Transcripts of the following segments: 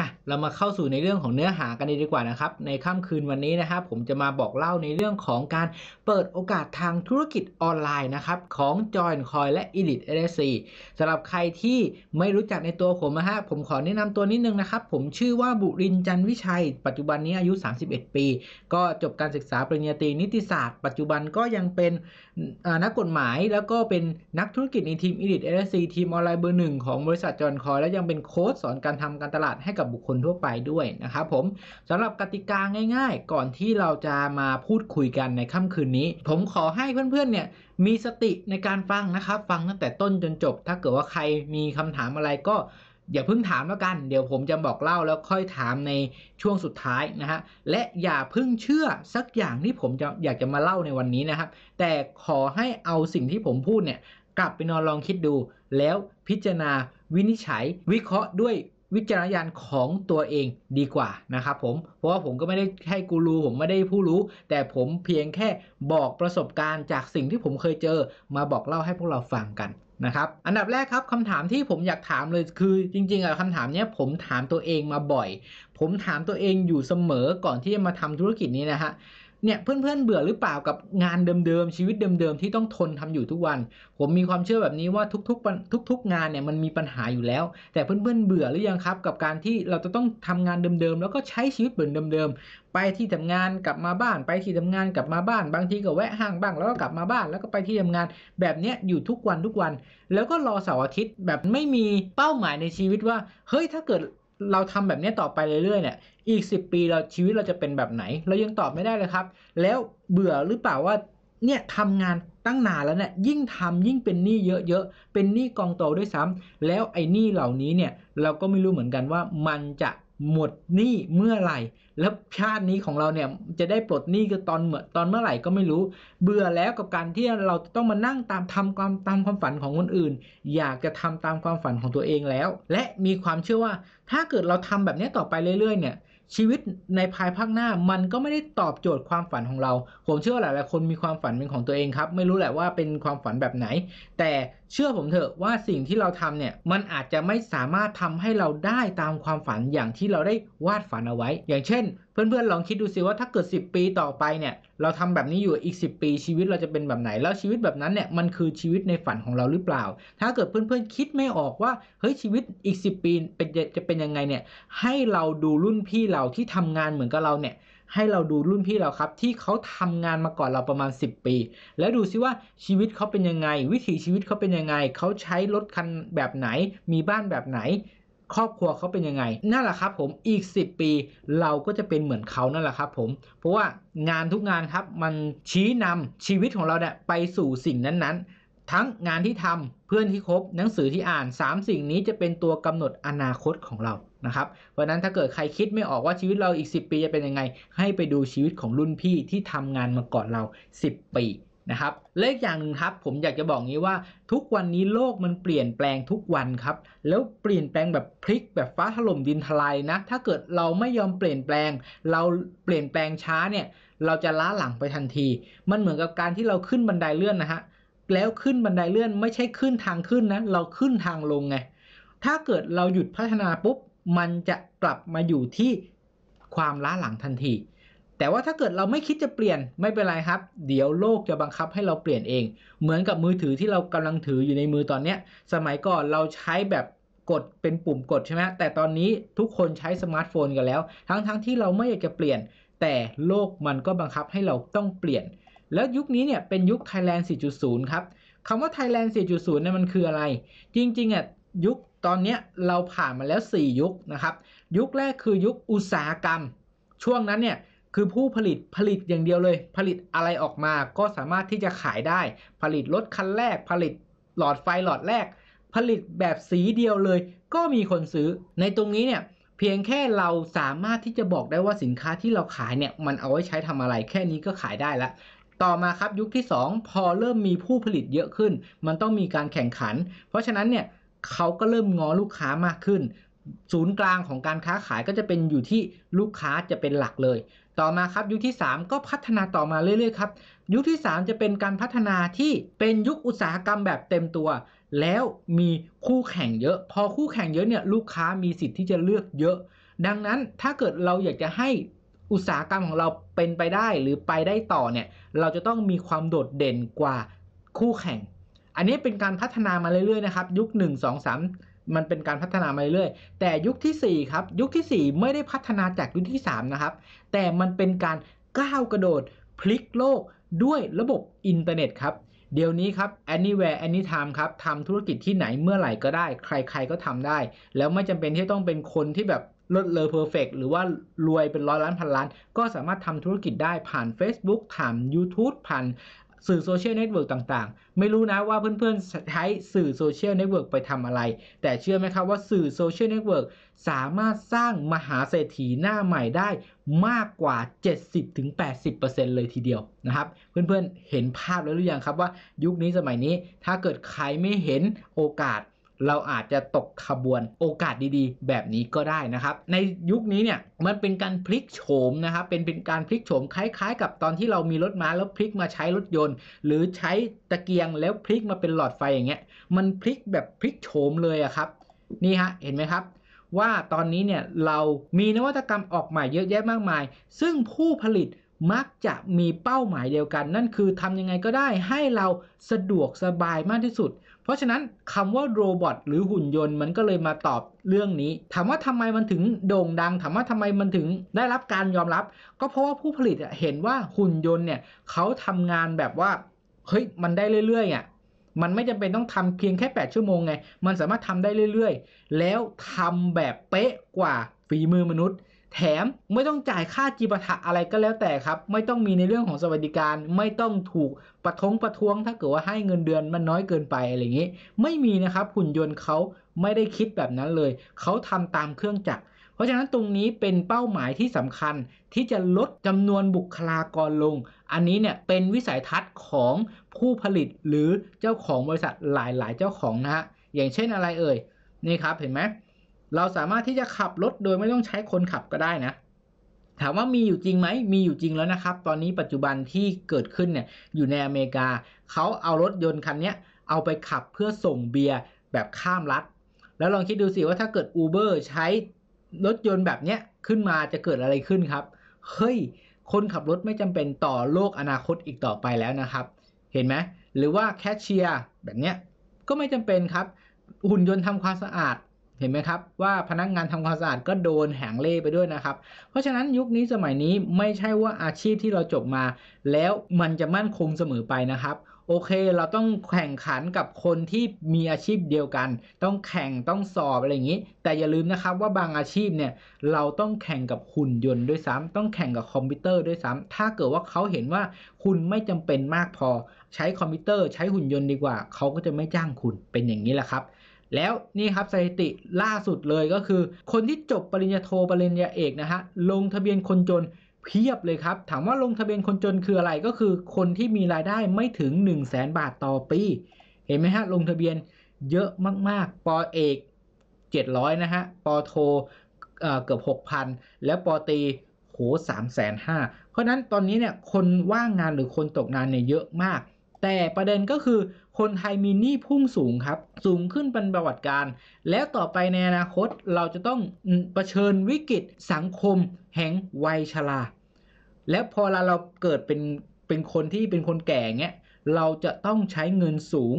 ่ะเรามาเข้าสู่ในเรื่องของเนื้อหากันดีกว่านะครับ ในค่ำคืนวันนี้นะครับ ผมจะมาบอกเล่าในเรื่องของการเปิดโอกาสทางธุรกิจออนไลน์นะครับ ของ Join Coin และ Elite LSC สำหรับใครที่ไม่รู้จักในตัวผมนะฮะผมขอแนะนำตัวนิดนึงนะครับ ผมชื่อว่าบุรินจันวิชัยปัจจุบันนี้อายุ 31 ปี ก็จบการศึกษาปริญญาตรีนิติศาสตร์ปัจจุบันก็ยังเป็นนักกฎหมาย แล้วก็เป็นนักธุรกิจในทีม Elite LSC ทีมออนไลน์เบอร์หนึ่งของบริษัท Join Coin และยังเป็นโค้ชสอนการทำการตลาดให้กับับบุคคลทั่วไปด้วยนะครับผมสำหรับกติกาง่าย ๆ ก่อนที่เราจะมาพูดคุยกันในค่ำคืนนี้ ผมขอให้เพื่อนๆเนี่ยมีสติในการฟังนะครับฟังตั้งแต่ต้นจนจบ ถ้าเกิดว่าใครมีคำถามอะไรก็อย่าเพิ่งถามแล้วกันเดี๋ยวผมจะบอกเล่าแล้วค่อยถามในช่วงสุดท้ายนะฮะและอย่าเพิ่งเชื่อ สักอย่างที่ผม จะอยากจะมาเล่าในวันนี้นะครับแต่ขอให้เอาสิ่งที่ผมพูดเนี่ยกลับไปนอนลองคิดดู แล้วพิจารณาวินิจฉัยวิเคราะห์ด้วยวิจารณญาณของตัวเองดีกว่านะครับผมเพราะว่าผมก็ไม่ได้ให้กูรูผมไม่ได้ผู้รู้ แต่ผมเพียงแค่บอกประสบการณ์จากสิ่งที่ผมเคยเจอมาบอกเล่าให้พวกเราฟังกันนะครับ อันดับแรกครับคำถามที่ผมอยากถามเลยคือ จริงๆอะคำถามเนี้ยผมถามตัวเองมาบ่อย ผมถามตัวเองอยู่เสมอก่อนที่จะมาทำธุรกิจนี้นะฮะเนี่ยเพื่อนๆเบื่อหรือเปล่ากับงานเดิมๆชีวิตเดิมๆที่ต้องทนทำอยู่ทุกวัน ผมมีความเชื่อแบบนี้ว่าทุก ๆทุกๆงานเนี่ยมันมีปัญหาอยู่แล้ว แต่เพื่อนๆ เบื่อหรือยังครับ กับการที่เราจะต้องทำงานเดิม ๆ แล้วก็ใช้ชีวิตเหมือนเดิม ๆ ไปที่ทำงานกลับมาบ้านไปที่ทำงานกลับมาบ้านบางทีก็แวะห้างบ้างแล้วก็กลับมาบ้านแล้วก็ไปที่ทำงานแบบเนี้ยอยู่ทุกวันทุกวันแล้วก็รอเสาร์อาทิตย์แบบไม่มีเป้าหมายในชีวิตว่าเฮ้ยถ้าเกิดเราทำแบบนี้ต่อไปเรื่อยๆเนี่ย อีก10ปีเราชีวิตเราจะเป็นแบบไหน เรายังตอบไม่ได้เลยครับ แล้วเบื่อหรือเปล่าว่าเนี่ยทำงานตั้งนานแล้วเนี่ยยิ่งทำยิ่งเป็นหนี้เยอะๆเป็นหนี้กองโตด้วยซ้ำ แล้วไอ้หนี้เหล่านี้เนี่ยเราก็ไม่รู้เหมือนกันว่ามันจะหมดหนี้เมื่อไหร่แล้วชาตินี้ของเราเนี่ยจะได้ปลดหนี้ก็ตอนเมื่อตอนเมื่อไหร่ก็ไม่รู้ เบื่อแล้วกับการที่เราต้องมานั่งตามทำความตามความฝันของคนอื่น อยากจะทำตามความฝันของตัวเองแล้ว และมีความเชื่อว่า ถ้าเกิดเราทำแบบนี้ต่อไปเรื่อยๆเนี่ย ชีวิตในภายภาคหน้ามันก็ไม่ได้ตอบโจทย์ความฝันของเรา ผมเชื่อหลายๆคนมีความฝันเป็นของตัวเองครับ ไม่รู้แหละว่าเป็นความฝันแบบไหน แต่เชื่อผมเถอะว่าสิ่งที่เราทำเนี่ยมันอาจจะไม่สามารถทำให้เราได้ตามความฝัน อย่างที่เราได้วาดฝันเอาไว้ อย่างเช่นเพื่อนๆลองคิดดูสิว่าถ้าเกิด10 ปีต่อไปเนี่ย เราทำแบบนี้อยู่อีก 10ปีชีวิตเราจะเป็นแบบไหน แล้วชีวิตแบบนั้นเนี่ยมันคือชีวิตในฝันของเราหรือเปล่า ถ้าเกิดเพื่อนๆคิดไม่ออกว่าเฮ้ยชีวิตอีก 10ปีเป็นจะเป็นยังไงเนี่ย ให้เราดูรุ่นพี่เราที่ทำงานเหมือนกับเราเนี่ยให้เราดูรุ่นพี่เราครับที่เขาทำงานมาก่อนเราประมาณ 10 ปี แล้วดูซิว่าชีวิตเขาเป็นยังไงวิถีชีวิตเขาเป็นยังไงเขาใช้รถคันแบบไหน มีบ้านแบบไหนครอบครัวเขาเป็นยังไงนั่นแหละครับ ผมอีก 10 ปีเราก็จะเป็นเหมือนเขานั่นแหละครับผมเพราะว่างานทุกงานครับ มันชี้นำชีวิตของเราเนี่ยไปสู่สิ่งนั้นๆทั้งงานที่ทำเพื่อนที่คบหนังสือที่อ่าน 3 สิ่งนี้จะเป็นตัวกำหนดอนาคตของเรานะครับ เพราะนั้นถ้าเกิดใครคิดไม่ออกว่าชีวิตเราอีก10ปีจะเป็นยังไง ให้ไปดูชีวิตของรุ่นพี่ที่ทำงานมาก่อนเรา 10 ปีนะครับเลขอย่างหนึ่งครับผมอยากจะบอกงี้ว่า ทุกวันนี้โลกมันเปลี่ยนแปลงทุกวันครับ แล้วเปลี่ยนแปลงแบบพลิกแบบฟ้าถล่มดินทลายนะถ้าเกิดเราไม่ยอมเปลี่ยนแปลง เราเปลี่ยนแปลงช้าเนี่ยเราจะล้าหลังไปทันที มันเหมือนกับการที่เราขึ้นบันไดเลื่อนนะฮะแล้วขึ้นบันไดเลื่อนไม่ใช่ขึ้นทางขึ้นนะเราขึ้นทางลงไง ถ้าเกิดเราหยุดพัฒนาปุ๊บ มันจะกลับมาอยู่ที่ความล้าหลังทันที แต่ว่าถ้าเกิดเราไม่คิดจะเปลี่ยนไม่เป็นไรครับ เดี๋ยวโลกจะบังคับให้เราเปลี่ยนเอง เหมือนกับมือถือที่เรากำลังถืออยู่ในมือตอนเนี้ย สมัยก่อน เราใช้แบบกดเป็นปุ่มกดใช่ไหมแต่ตอนนี้ทุกคนใช้สมาร์ทโฟนกันแล้ว ทั้งๆทที่เราไม่อยากจะเปลี่ยน แต่โลกมันก็บังคับให้เราต้องเปลี่ยนแล้วยุคนี้เนี่ยเป็นยุค Thailand 4.0 ครับ คำว่า Thailand 4.0เนี่ยมันคืออะไร จริงๆอ่ะยุคตอนนี้เราผ่านมาแล้ว4ยุคนะครับ ยุคแรกคือยุคอุตสาหกรรม ช่วงนั้นเนี่ยคือผู้ผลิตผลิตอย่างเดียวเลย ผลิตอะไรออกมาก็สามารถที่จะขายได้ ผลิตรถคันแรก ผลิตหลอดไฟหลอดแรก ผลิตแบบสีเดียวเลย ก็มีคนซื้อ ในตรงนี้เนี่ยเพียงแค่เราสามารถที่จะบอกได้ว่าสินค้าที่เราขายเนี่ย มันเอาไว้ใช้ทำอะไร แค่นี้ก็ขายได้ละต่อมาครับยุคที่ 2 พอเริ่มมีผู้ผลิตเยอะขึ้น มันต้องมีการแข่งขัน เพราะฉะนั้นเนี่ยเขาก็เริ่มงอลูกค้ามากขึ้น ศูนย์กลางของการค้าขายก็จะเป็นอยู่ที่ลูกค้าจะเป็นหลักเลย ต่อมาครับยุคที่ 3 ก็พัฒนาต่อมาเรื่อยๆครับยุคที่ 3 จะเป็นการพัฒนาที่เป็นยุคอุตสาหกรรมแบบเต็มตัว แล้วมีคู่แข่งเยอะพอคู่แข่งเยอะเนี่ยลูกค้ามีสิทธิ์ที่จะเลือกเยอะ ดังนั้นถ้าเกิดเราอยากจะใหอุตสาหกรรมของเราเป็นไปได้หรือไปได้ต่อเนี่ยเราจะต้องมีความโดดเด่นกว่าคู่แข่ง อันนี้เป็นการพัฒนามาเรื่อยๆนะครับยุค1 2 3 มันเป็นการพัฒนามาเรื่อยๆแต่ยุคที่4ครับยุคที่ 4 ไม่ได้พัฒนาจากยุคที่3นะครับแต่มันเป็นการก้าวกระโดดพลิกโลกด้วยระบบอินเทอร์เน็ตครับเดี๋ยวนี้ครับ anywhere anytime ครับทำธุรกิจที่ไหนเมื่อไหร่ก็ได้ใคร ๆก็ทำได้ แล้วไม่จำเป็นที่ต้องเป็นคนที่แบบลิศเลอเพอร์เฟกหรือว่ารวยเป็นร้อยล้านพันล้านก็สามารถทำธุรกิจได้ผ่าน Facebook ผ่าน YouTube ผ่าน สื่อโซเชียลเน็ตเวิร์กต่างๆ ไม่รู้นะว่าเพื่อนๆใช้สื่อโซเชียลเน็ตเวิร์กไปทำอะไร แต่เชื่อไหมครับว่าสื่อโซเชียลเน็ตเวิร์กสามารถสร้างมหาเศรษฐีหน้าใหม่ได้มากกว่า 70-80%เลยทีเดียวนะครับ เพื่อนๆ เห็นภาพแล้วหรือยังครับว่ายุคนี้สมัยนี้ถ้าเกิดใครไม่เห็นโอกาสเราอาจจะตกขบวนโอกาสดีๆ แบบนี้ก็ได้นะครับ ในยุคนี้เนี่ยมันเป็นการพลิกโฉมนะครับ เป็นเป็นการพลิกโฉมคล้ายๆ กับตอนที่เรามีรถม้าแล้วพลิกมาใช้รถยนต์ หรือใช้ตะเกียงแล้วพลิกมาเป็นหลอดไฟอย่างเงี้ยมันพลิกแบบพลิกโฉมเลยอะครับนี่ฮะเห็นไหมครับว่าตอนนี้เนี่ยเรามีนวัตกรรมออกใหม่เยอะแยะมากมาย ซึ่งผู้ผลิตมักจะมีเป้าหมายเดียวกัน นั่นคือทำยังไงก็ได้ให้เราสะดวกสบายมากที่สุดเพราะฉะนั้นคำว่าโรบอทหรือหุ่นยนต์มันก็เลยมาตอบเรื่องนี้ถามว่าทำไมมันถึงโด่งดังถามว่าทำไมมันถึงได้รับการยอมรับ ก็เพราะว่าผู้ผลิตเห็นว่าหุ่นยนต์เนี่ยเขาทำงานแบบว่า เฮ้ยมันได้เรื่อยๆอ่ะมันไม่จำเป็นต้องทำเพียงแค่ 8 ชั่วโมงไงมันสามารถทำได้เรื่อยๆ แล้วทำแบบเป๊ะกว่าฝีมือมนุษย์แถมไม่ต้องจ่ายค่าจีบทะอะไรก็แล้วแต่ครับ ไม่ต้องมีในเรื่องของสวัสดิการไม่ต้องถูกประท้งประท้วงถ้าเกิดว่าให้เงินเดือนมันน้อยเกินไป อะไรอย่างนี้ ไม่มีนะครับหุ่นยนต์เขาไม่ได้คิดแบบนั้นเลย เขาทำตามเครื่องจักรเพราะฉะนั้นตรงนี้เป็นเป้าหมายที่สำคัญที่จะลดจำนวนบุคลากรลง อันนี้เนี่ยเป็นวิสัยทัศน์ของผู้ผลิตหรือเจ้าของบริษัทหลายๆ เจ้าของนะฮะอย่างเช่นอะไรเอ่ยนี่ครับเห็นไหมเราสามารถที่จะขับรถโดยไม่ต้องใช้คนขับก็ได้นะ ถามว่ามีอยู่จริงไหมมีอยู่จริงแล้วนะครับ ตอนนี้ปัจจุบันที่เกิดขึ้นเนี่ยอยู่ในอเมริกาเขาเอารถยนต์คันนี้เอาไปขับเพื่อส่งเบียร์แบบข้ามรัฐแล้วลองคิดดูสิว่าถ้าเกิด Uber ใช้รถยนต์แบบเนี้ยขึ้นมาจะเกิดอะไรขึ้นครับเฮ้ยคนขับรถไม่จำเป็นต่อโลกอนาคตอีกต่อไปแล้วนะครับ เห็นไหมหรือว่าแคชเชียร์แบบเนี้ยก็ไม่จำเป็นครับหุ่นยนต์ทำความสะอาดเห็นไหมครับว่าพนักงงานทำความสะอาดก็โดนแหงเล่ไปด้วยนะครับ เพราะฉะนั้นยุคนี้สมัยนี้ไม่ใช่ว่าอาชีพที่เราจบมาแล้วมันจะมั่นคงเสมอไปนะครับ โอเค เราต้องแข่งขันกับคนที่มีอาชีพเดียวกัน ต้องแข่งต้องสอบอะไรอย่างนี้ แต่อย่าลืมนะครับว่าบางอาชีพเนี่ย เราต้องแข่งกับหุ่นยนต์ด้วยซ้ำ ต้องแข่งกับคอมพิวเตอร์ด้วยซ้ำ ถ้าเกิดว่าเขาเห็นว่า คุณไม่จำเป็นมากพอ ใช้คอมพิวเตอร์ใช้หุ่นยนต์ดีกว่าเขาก็จะไม่จ้างคุณเป็นอย่างนี้แหละครับแล้วนี่ครับสถิติล่าสุดเลยก็คือ คนที่จบปริญญาโทปริญญาเอกนะฮะ ลงทะเบียนคนจนเพียบเลยครับ ถามว่าลงทะเบียนคนจนคืออะไรก็คือ คนที่มีรายได้ไม่ถึง1 0 0 0 0แสนบาทต่อปีเห็นไหมฮะ ลงทะเบียนเยอะมากๆปอเอก 700 นะฮะปอโทเกือบ 6,000 แล้วปอตีโหสามแสนห้าเพราะนั้นตอนนี้เนี่ย คนว่างงานหรือคนตกงานเนี่ยเยอะมากแต่ประเด็นก็คือคนไทยมีหนี้พุ่งสูงครับ สูงขึ้นเป็นประวัติการ แล้วต่อไปในอนาคตเราจะต้องเผชิญวิกฤตสังคมแห่งวัยชรา แล้วพอเราเราเกิดเป็น เป็นคนที่เป็นคนแก่เงี้ยเราจะต้องใช้เงินสูง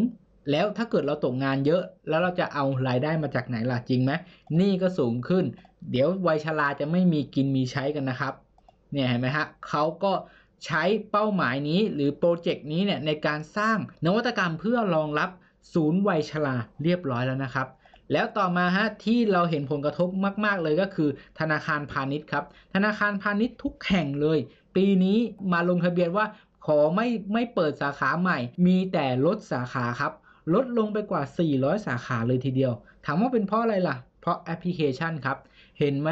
แล้วถ้าเกิดเราตกงานเยอะ แล้วเราจะเอารายได้มาจากไหนล่ะจริงไหมหนี้ก็สูงขึ้น เดี๋ยววัยชราจะไม่มีกินมีใช้กันนะครับเนี่ยเห็นไหมฮะเขาก็ใช้เป้าหมายนี้หรือโปรเจกต์นี้เนี่ยในการสร้างนวัตกรรมเพื่อรองรับศูนย์วัยชราเรียบร้อยแล้วนะครับ แล้วต่อมาฮะที่เราเห็นผลกระทบมาก ๆ เลยก็คือ ธนาคารพาณิชย์ครับ ธนาคารพาณิชย์ทุกแห่งเลย ปีนี้มาลงทะเบียนว่าขอไม่ไม่เปิดสาขาใหม่ มีแต่ลดสาขาครับ ลดลงไปกว่า 400 สาขาเลยทีเดียว ถามว่าเป็นเพราะอะไรล่ะ เพราะแอปพลิเคชันครับ เห็นไหม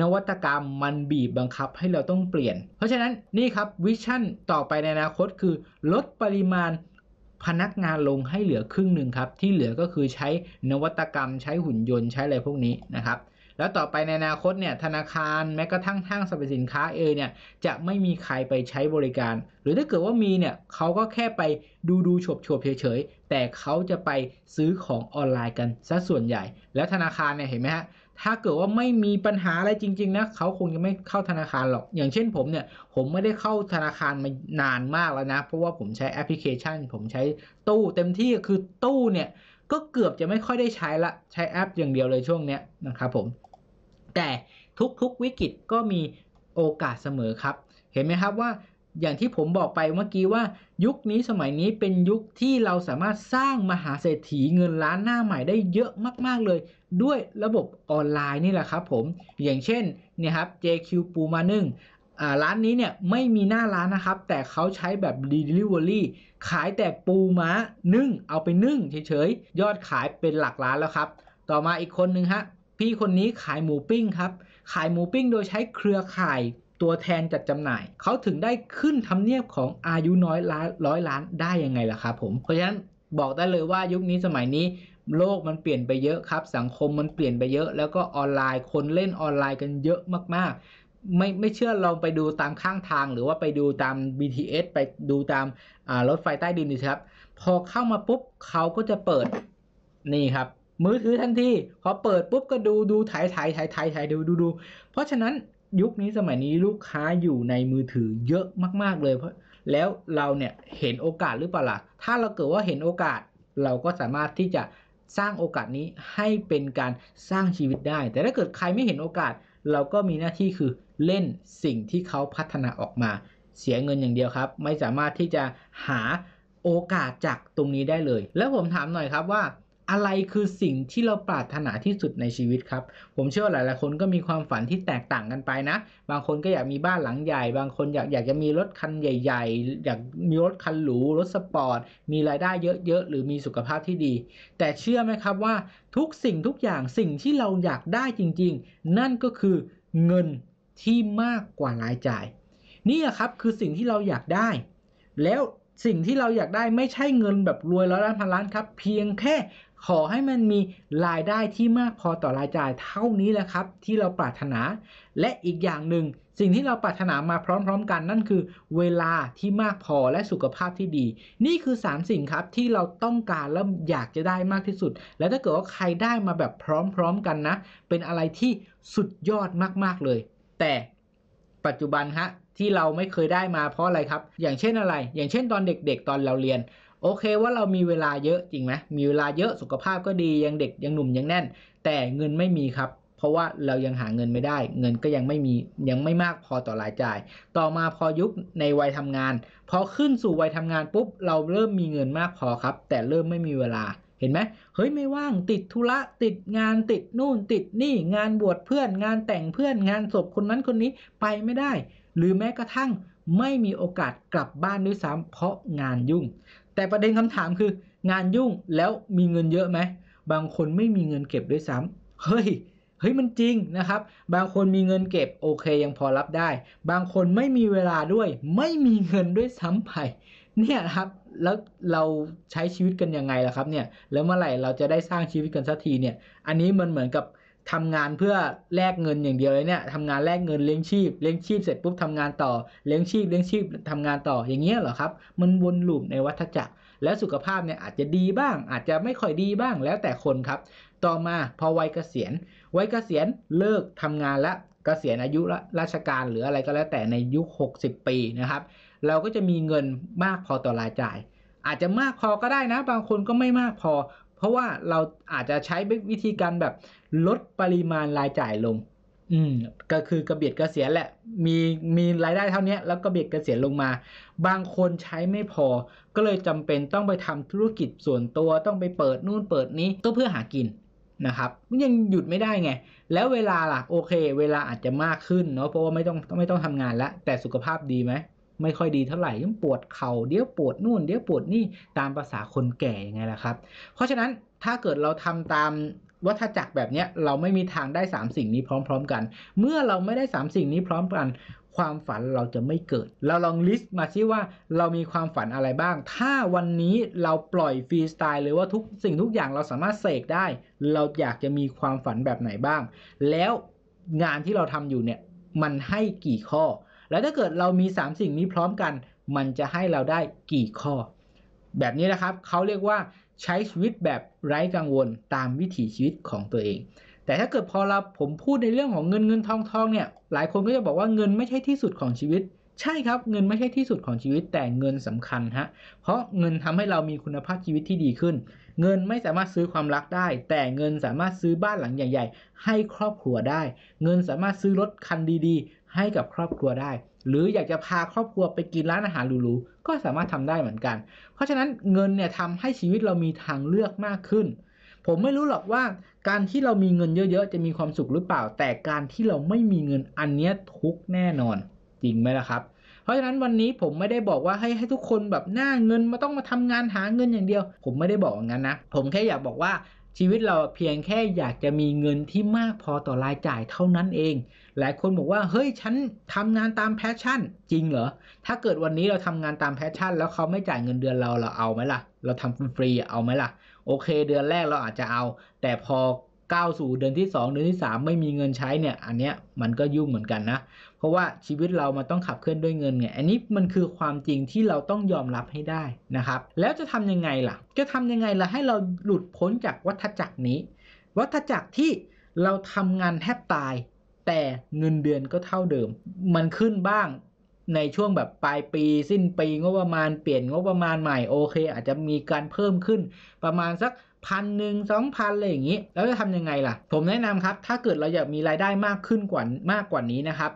นวัตกรรมมันบีบบังคับให้เราต้องเปลี่ยน เพราะฉะนั้นนี่ครับวิชั่นต่อไปในอนาคตคือลดปริมาณพนักงานลงให้เหลือครึ่งหนึ่งครับที่เหลือก็คือใช้นวัตกรรมใช้หุ่นยนต์ใช้อะไรพวกนี้นะครับแล้วต่อไปในอนาคตเนี่ยธนาคารแม้กระทั่งห้างสรรพสินค้าเอเนี่ยจะไม่มีใครไปใช้บริการ หรือถ้าเกิดว่ามีเนี่ยเขาก็แค่ไปดูดูฉบฉบเฉยๆแต่เขาจะไปซื้อของออนไลน์กันซะส่วนใหญ่ แล้วธนาคารเนี่ยเห็นไหมฮะถ้าเกิดว่าไม่มีปัญหาอะไรจริงๆนะ เขาคงจะไม่เข้าธนาคารหรอก อย่างเช่นผมเนี่ยผมไม่ได้เข้าธนาคารมานานมากแล้วนะ เพราะว่าผมใช้แอปพลิเคชันผมใช้ตู้ เต็มที่คือตู้เนี่ยก็เกือบจะไม่ค่อยได้ใช้ละ ใช้แอปอย่างเดียวเลยช่วงเนี้ยนะครับผม แต่ทุกๆวิกฤตก็มีโอกาสเสมอครับ เห็นไหมครับว่าอย่างที่ผมบอกไปเมื่อกี้ว่ายุคนี้สมัยนี้เป็นยุคที่เราสามารถสร้างมหาเศรษฐีเงินล้านหน้าใหม่ได้เยอะมากๆเลยด้วยระบบออนไลน์นี่แหละครับผม อย่างเช่น เนี่ยครับ JQ ปูมานึ่งร้านนี้เนี่ยไม่มีหน้าร้านนะครับ แต่เขาใช้แบบ delivery ขายแต่ปูม้านึ่ง เอาไปนึ่งเฉยๆ ยอดขายเป็นหลักล้านแล้วครับ ต่อมาอีกคนนึงฮะ พี่คนนี้ขายหมูปิ้งครับ ขายหมูปิ้งโดยใช้เครือข่ายตัวแทนจัดจำหน่าย เขาถึงได้ขึ้นทำเนียบของอายุน้อยล้านร้อยล้านได้ยังไงล่ะครับผม เพราะฉะนั้นบอกได้เลยว่ายุคนี้สมัยนี้โลกมันเปลี่ยนไปเยอะครับ สังคมมันเปลี่ยนไปเยอะ แล้วก็ออนไลน์ คนเล่นออนไลน์กันเยอะมากๆ ไม่ไม่เชื่อลองไปดูตามข้างทางหรือว่าไปดูตาม BTS ไปดูตามรถไฟใต้ดินดีครับ พอเข้ามาปุ๊บเขาก็จะเปิดนี่ครับ มือถือทันที พอเปิดปุ๊บก็ดูดูถ่ายถ่ายถ่ายถ่ายถ่ายดูดูดู เพราะฉะนั้นยุคนี้สมัยนี้ลูกค้าอยู่ในมือถือเยอะมาก ๆเลย เพราะแล้วเราเนี่ยเห็นโอกาสหรือเปล่าล่ะ ถ้าเราเกิดว่าเห็นโอกาสเราก็สามารถที่จะสร้างโอกาสนี้ให้เป็นการสร้างชีวิตได้ แต่ถ้าเกิดใครไม่เห็นโอกาส เราก็มีหน้าที่คือเล่นสิ่งที่เขาพัฒนาออกมา เสียเงินอย่างเดียวครับ ไม่สามารถที่จะหาโอกาสจากตรงนี้ได้เลย แล้วผมถามหน่อยครับว่าอะไรคือสิ่งที่เราปรารถนาที่สุดในชีวิตครับ ผมเชื่อหลาย ๆ คนก็มีความฝันที่แตกต่างกันไปนะ บางคนก็อยากมีบ้านหลังใหญ่ บางคนอยากอยากจะมีรถคันใหญ่ ๆ อยากมีรถคันหรูรถสปอร์ตมีรายได้เยอะ ๆ หรือมีสุขภาพที่ดี แต่เชื่อไหมครับว่า ทุกสิ่งทุกอย่างสิ่งที่เราอยากได้จริง ๆ นั่นก็คือเงินที่มากกว่ารายจ่ายนี่ครับคือสิ่งที่เราอยากได้ แล้วสิ่งที่เราอยากได้ไม่ใช่เงินแบบรวยแล้วล้านพันล้านครับเพียงแค่ขอให้มันมีรายได้ที่มากพอต่อรายจ่ายเท่านี้แหละครับที่เราปรารถนาและอีกอย่างหนึ่งสิ่งที่เราปรารถนามาพร้อม ๆ กัน นั่นคือเวลาที่มากพอและสุขภาพที่ดี นี่คือ 3 สิ่งครับที่เราต้องการและอยากจะได้มากที่สุด และถ้าเกิดว่าใครได้มาแบบพร้อมๆกันนะ เป็นอะไรที่สุดยอดมากๆเลย แต่ปัจจุบันฮะที่เราไม่เคยได้มาเพราะอะไรครับ อย่างเช่นอะไร อย่างเช่นตอนเด็กๆ ตอนเราเรียนโอเคว่าเรามีเวลาเยอะจริงไหม มีเวลาเยอะสุขภาพก็ดียังเด็กยังหนุ่ม ยังแน่น แต่เงินไม่มีครับ เพราะว่าเรายังหาเงินไม่ได้ เงินก็ยังไม่มียังไม่มากพอต่อรายจ่าย ต่อมาพอยุคในวัยทำงาน พอขึ้นสู่วัยทำงานปุ๊บ เราเริ่มมีเงินมากพอครับ แต่เริ่มไม่มีเวลาเห็นไหมเฮ้ยไม่ว่างติดธุระ ติดงานติดนู่นติดนี่งานบวชเพื่อนงานแต่งเพื่อนงานศพคนนั้นคนนี้ไปไม่ได้ หรือแม้กระทั่งไม่มีโอกาสกลับบ้านด้วยซ้ำเพราะงานยุ่งแต่ประเด็นคำถามคือ งานยุ่งแล้วมีเงินเยอะไหมบางคนไม่มีเงินเก็บด้วยซ้ำเฮ้ยเฮ้ย มันจริงนะครับ บางคนมีเงินเก็บ โอเค ยังพอรับได้ บางคนไม่มีเวลาด้วย ไม่มีเงินด้วยซ้ำไปเนี่ยครับแล้วเราใช้ชีวิตกัน ยังไงล่ะครับเนี่ยแล้วเมื่อไหร่เราจะได้สร้างชีวิตกันสักทีเนี่ย อันนี้มันเหมือนกับทำงานเพื่อแลกเงินอย่างเดียวเลยเนี่ยทำงานแลกเงินเลี้ยงชีพเลี้ยงชีพเสร็จปุ๊บทำงานต่อเลี้ยงชีพเลี้ยงชีพทำงานต่ออย่างเงี้ยเหรอครับ มันวนลูปในวัฏจักรและสุขภาพเนี่ยอาจจะดีบ้าง อาจจะไม่ค่อยดีบ้างแล้วแต่คนครับ ต่อมาพอวัยเกษียณวัยเกษียณเลิกทำงานละเกษียณอายุราชการหรืออะไรก็แล้ว แต่ในยุค60 ปีนะครับ เราก็จะมีเงินมากพอต่อรายจ่าย อาจจะมากพอก็ได้นะบางคนก็ไม่มากพอราะว่าเราอาจจะใช้วิธีการแบบลดปริมาณรายจ่ายลง อืมก็คือกระเบียดกระเสียแหละ มีมีรายได้เท่านี้แล้วกระเบียดกระเสียลงมา บางคนใช้ไม่พอ ก็เลยจำเป็นต้องไปทำธุรกิจส่วนตัว ต้องไปเปิดนู่นเปิดนี้ก็เพื่อหากินนะครับมันยังหยุดไม่ได้ไง แล้วเวลาล่ะ โอเค เวลาอาจจะมากขึ้นเนาะ เพราะว่าไม่ต้องไม่ต้องทำงานละแต่สุขภาพดีไหมไม่ค่อยดีเท่าไหร่ยังปวดเขา่า เดี๋ยวปวดนู่น เดี๋ยวปวดนี่ตามภาษาคนแก่ยังไงล่ะครับ เพราะฉะนั้นถ้าเกิดเราทำตามวัฏจักรแบบนี้เราไม่มีทางได้ 3 สิ่งนี้พร้อมๆกัน เมื่อเราไม่ได้3สิ่งนี้พร้อมกัน ความฝันเราจะไม่เกิด เราลองลิสต์มาซิว่าเรามีความฝันอะไรบ้าง ถ้าวันนี้เราปล่อยฟรีสไตล์หรือว่าทุกสิ่งทุกอย่างเราสามารถเสกได้ เราอยากจะมีความฝันแบบไหนบ้าง แล้วงานที่เราทำอยู่เนี่ยมันให้กี่ข้อแล้วถ้าเกิดเรามี3สิ่งนี้พร้อมกัน มันจะให้เราได้กี่ข้อ แบบนี้นะครับเขาเรียกว่าใช้ชีวิตแบบไร้กังวลตามวิถีชีวิตของตัวเอง แต่ถ้าเกิดพอเราผมพูดในเรื่องของเงินเงินทองทองเนี่ย หลายคนก็จะบอกว่าเงินไม่ใช่ที่สุดของชีวิต ใช่ครับเงินไม่ใช่ที่สุดของชีวิต แต่เงินสำคัญฮะ เพราะเงินทำให้เรามีคุณภาพชีวิตที่ดีขึ้น เงินไม่สามารถซื้อความรักได้ แต่เงินสามารถซื้อบ้านหลังใหญ่ ๆ ให้ครอบครัวได้ เงินสามารถซื้อรถคันดี ๆให้กับครอบครัวได้ หรืออยากจะพาครอบครัวไปกินร้านอาหารหรูๆก็สามารถทำได้เหมือนกัน เพราะฉะนั้นเงินเนี่ยทำให้ชีวิตเรามีทางเลือกมากขึ้น ผมไม่รู้หรอกว่าการที่เรามีเงินเยอะๆจะมีความสุขหรือเปล่า แต่การที่เราไม่มีเงินอันนี้ทุกแน่นอน จริงไหมล่ะครับ เพราะฉะนั้นวันนี้ผมไม่ได้บอกว่าให้ให้ทุกคนแบบหน้าเงินมาต้องมาทำงานหาเงินอย่างเดียว ผมไม่ได้บอกอย่างนั้นนะ ผมแค่อยากบอกว่าชีวิตเราเพียงแค่อยากจะมีเงินที่มากพอต่อรายจ่ายเท่านั้นเองหลายคนบอกว่า เฮ้ย ฉันทำงานตามแพชชั่น จริงเหรอ ถ้าเกิดวันนี้เราทำงานตามแพชชั่น แล้วเขาไม่จ่ายเงินเดือนเราเราเอาไหมล่ะ เราทำฟรีเอาไหมล่ะ โอเค เดือนแรกเราอาจจะเอา แต่พอก้าวสู่เดือนที่ 2 เดือนที่3ไม่มีเงินใช้เนี่ย อันเนี้ยมันก็ยุ่งเหมือนกันนะ เพราะว่าชีวิตเรามันต้องขับเคลื่อนด้วยเงินไง อันนี้มันคือความจริงที่เราต้องยอมรับให้ได้นะครับ แล้วจะทํำยังไงล่ะ จะทำยังไงล่ะให้เราหลุดพ้นจากวัฏจักรนี้ วัฏจักรที่เราทำงานแทบตายแต่เงินเดือนก็เท่าเดิม มันขึ้นบ้างในช่วงแบบปลายปี สิ้นปีงบประมาณเปลี่ยนงบประมาณใหม่โอเคอาจจะมีการเพิ่มขึ้นประมาณสักพันหนึ่งสองพันอะไรอย่างนี้ แล้วจะทำยังไงล่ะ ผมแนะนำครับถ้าเกิดเราอยากมีรายได้มากขึ้นกว่ามากกว่านี้นะครับ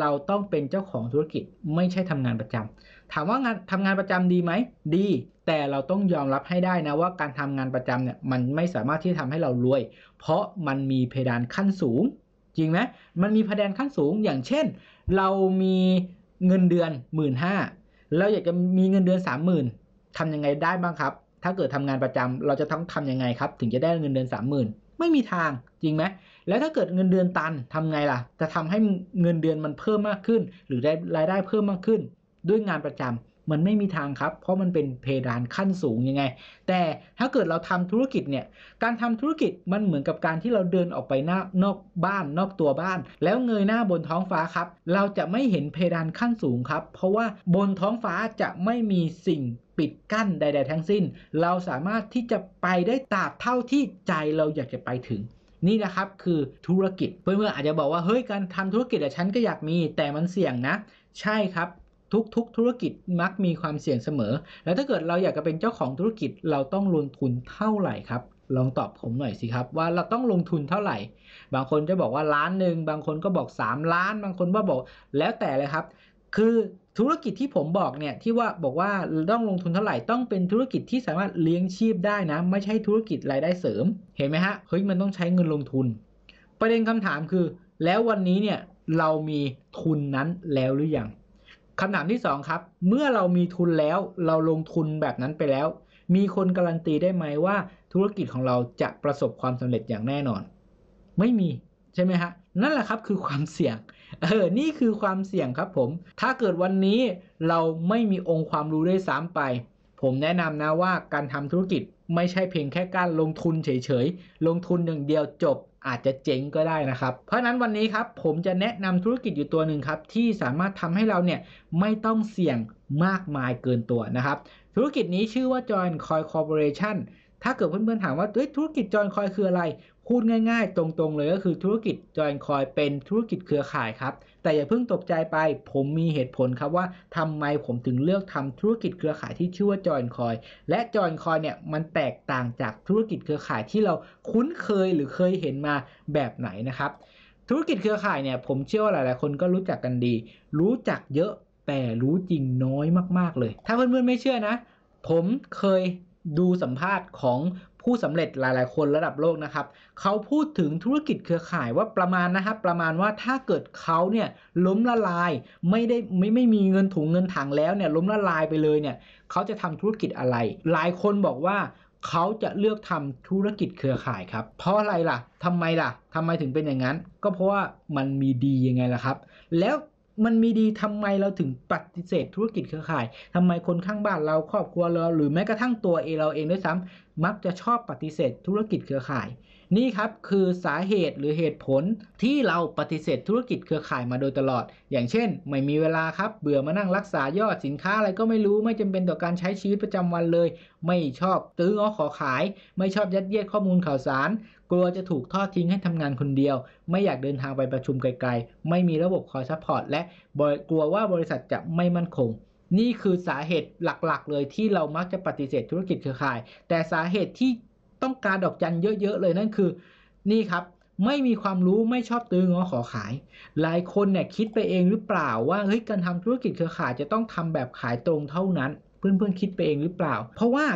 เราต้องเป็นเจ้าของธุรกิจไม่ใช่ทำงานประจำถามว่างานทำงานประจำดีไหมดี แต่เราต้องยอมรับให้ได้นะว่าการทำงานประจำเนี่ยมันไม่สามารถที่จะทำให้เรารวย เพราะมันมีเพดานขั้นสูงจริงไหมมันมีพแดนขั้นสูง อย่างเช่น เรามีเงินเดือนหมื่นห้าเราอยากจะมีเงินเดือนสามหมื่นทำยังไงได้บ้างครับ ถ้าเกิดทำงานประจำเราจะต้องทํำยังไงครับ ถึงจะได้เงินเดือนสามหมื่น ไม่มีทาง จริงไหมแล้วถ้าเกิดเงินเดือนตันทำไงล่ะ จะทำให้เงินเดือนมันเพิ่มมากขึ้น หรือได้รายได้เพิ่มมากขึ้น ด้วยงานประจำมันไม่มีทางครับ เพราะมันเป็นเพดานขั้นสูงยังไง แต่ถ้าเกิดเราทำธุรกิจเนี่ย การทำธุรกิจมันเหมือนกับการที่เราเดินออกไปหน้านอกบ้านนอกตัวบ้าน แล้วเงยหน้าบนท้องฟ้าครับ เราจะไม่เห็นเพดานขั้นสูงครับ เพราะว่าบนท้องฟ้าจะไม่มีสิ่งปิดกั้นใด ๆ ทั้งสิ้น เราสามารถที่จะไปได้ตราบเท่าที่ใจเราอยากจะไปถึง นี่นะครับ คือธุรกิจเพื่อนๆอาจจะบอกว่าเฮ้ยการทำธุรกิจอะฉันก็อยากมี แต่มันเสี่ยงนะ ใช่ครับทุกๆธุรกิจมักมีความเสี่ยงเสมอ และถ้าเกิดเราอยากจะเป็นเจ้าของธุรกิจ เราต้องลงทุนเท่าไหร่ครับ ลองตอบผมหน่อยสิครับว่าเราต้องลงทุนเท่าไหร่ บางคนจะบอกว่าล้านหนึ่ง บางคนก็บอก 3 ล้าน บางคนว่าบอกแล้วแต่เลยครับ คือธุรกิจที่ผมบอกเนี่ยที่ว่าบอกว่าต้องลงทุนเท่าไหร่ ต้องเป็นธุรกิจที่สามารถเลี้ยงชีพได้นะ ไม่ใช่ธุรกิจรายได้เสริม เห็นไหมฮะ เฮ้ยมันต้องใช้เงินลงทุน ประเด็นคำถามคือ แล้ววันนี้เนี่ยเรามีทุนนั้นแล้วหรือยังคำถามที่สองครับเมื่อเรามีทุนแล้วเราลงทุนแบบนั้นไปแล้วมีคนการันตีได้ไหมว่า ธุรกิจของเราจะประสบความสำเร็จอย่างแน่นอน ไม่มีใช่ไหมฮะนั่นแหละครับคือความเสี่ยงเออนี่คือความเสี่ยงครับผมถ้าเกิดวันนี้เราไม่มีองค์ความรู้ด้วยซ้ำไป ผมแนะนำนะว่าการทำธุรกิจไม่ใช่เพียงแค่การลงทุนเฉยๆ ลงทุนอย่างเดียวจบอาจจะเจ๊งก็ได้นะครับ เพราะนั้นวันนี้ครับผมจะแนะนำธุรกิจอยู่ตัวหนึ่งครับที่สามารถทำให้เราเนี่ย ไม่ต้องเสี่ยงมากมายเกินตัวนะครับ ธุรกิจนี้ชื่อว่า Join Coin Corporation ถ้าเกิดเพื่อนๆถามว่าธุรกิจ Join Coin คืออะไรพูดง่ายๆตรงๆเลยก็คือธุรกิจ Join Coin เป็นธุรกิจเครือข่ายครับแต่อย่าเพิ่งตกใจไป ผมมีเหตุผลครับว่าทำไมผมถึงเลือกทำธุรกิจเครือข่ายที่ชื่อว่าจอยคอย และจอยคอยเนี่ยมันแตกต่างจากธุรกิจเครือข่ายที่เราคุ้นเคยหรือเคยเห็นมาแบบไหนนะครับ ธุรกิจเครือข่ายเนี่ย ผมเชื่อว่าหลายๆคนก็รู้จักกันดี รู้จักเยอะแต่รู้จริงน้อยมาก ๆ เลย ถ้าเพื่อนๆไม่เชื่อนะ ผมเคยดูสัมภาษณ์ของผู้สำเร็จหลาย ๆ คนระดับโลกนะครับเขาพูดถึงธุรกิจเครือข่ายว่าประมาณนะครับ ประมาณว่าถ้าเกิดเขาเนี่ยล้มละลายไม่ได้ไม่ไม่มีเงินถุงเงินถังแล้วเนี่ยล้มละลายไปเลยเนี่ยเขาจะทำธุรกิจอะไร หลายคนบอกว่าเขาจะเลือกทำธุรกิจเครือข่ายครับ เพราะอะไรล่ะ ทำไมล่ะ ทำไมถึงเป็นอย่างนั้น ก็เพราะว่ามันมีดียังไงล่ะครับ แล้วมันมีดีทำไมเราถึงปฏิเสธธุรกิจเครือข่ายทำไมคนข้างบ้านเราครอบครัวเราหรือแม้กระทั่งตัวเองเราเองด้วยซ้ำมักจะชอบปฏิเสธ ธุรกิจเครือข่ายนี่ครับคือสาเหตุหรือเหตุผลที่เราปฏิเสธธุรกิจเครือข่ายมาโดยตลอด อย่างเช่นไม่มีเวลาครับ เบื่อมานั่งรักษายอดสินค้าอะไรก็ไม่รู้ไม่จำเป็นต่อการใช้ชีวิตประจำวันเลย ไม่ชอบตื้องอขอขาย ไม่ชอบยัดเยียดข้อมูลข่าวสาร กลัวจะถูกทอดทิ้งให้ทำงานคนเดียว ไม่อยากเดินทางไปประชุมไกลๆ ไม่มีระบบคอยซัพพอร์ตและกลัวว่าบริษัทจะไม่มั่นคง นี่คือสาเหตุหลักๆ เลยที่เรามักจะปฏิเสธธุรกิจเครือข่าย แต่สาเหตุที่ต้องการดอกจันเยอะๆเลยนั่นคือ นี่ครับไม่มีความรู้ไม่ชอบตื้องอขอขาย หลายคนเนี่ยคิดไปเองหรือเปล่าว่าเฮ้ยการทำธุรกิจเครือข่ายจะต้องทำแบบขายตรงเท่านั้นเพื่อนๆคิดไปเองหรือเปล่า เพราะว่า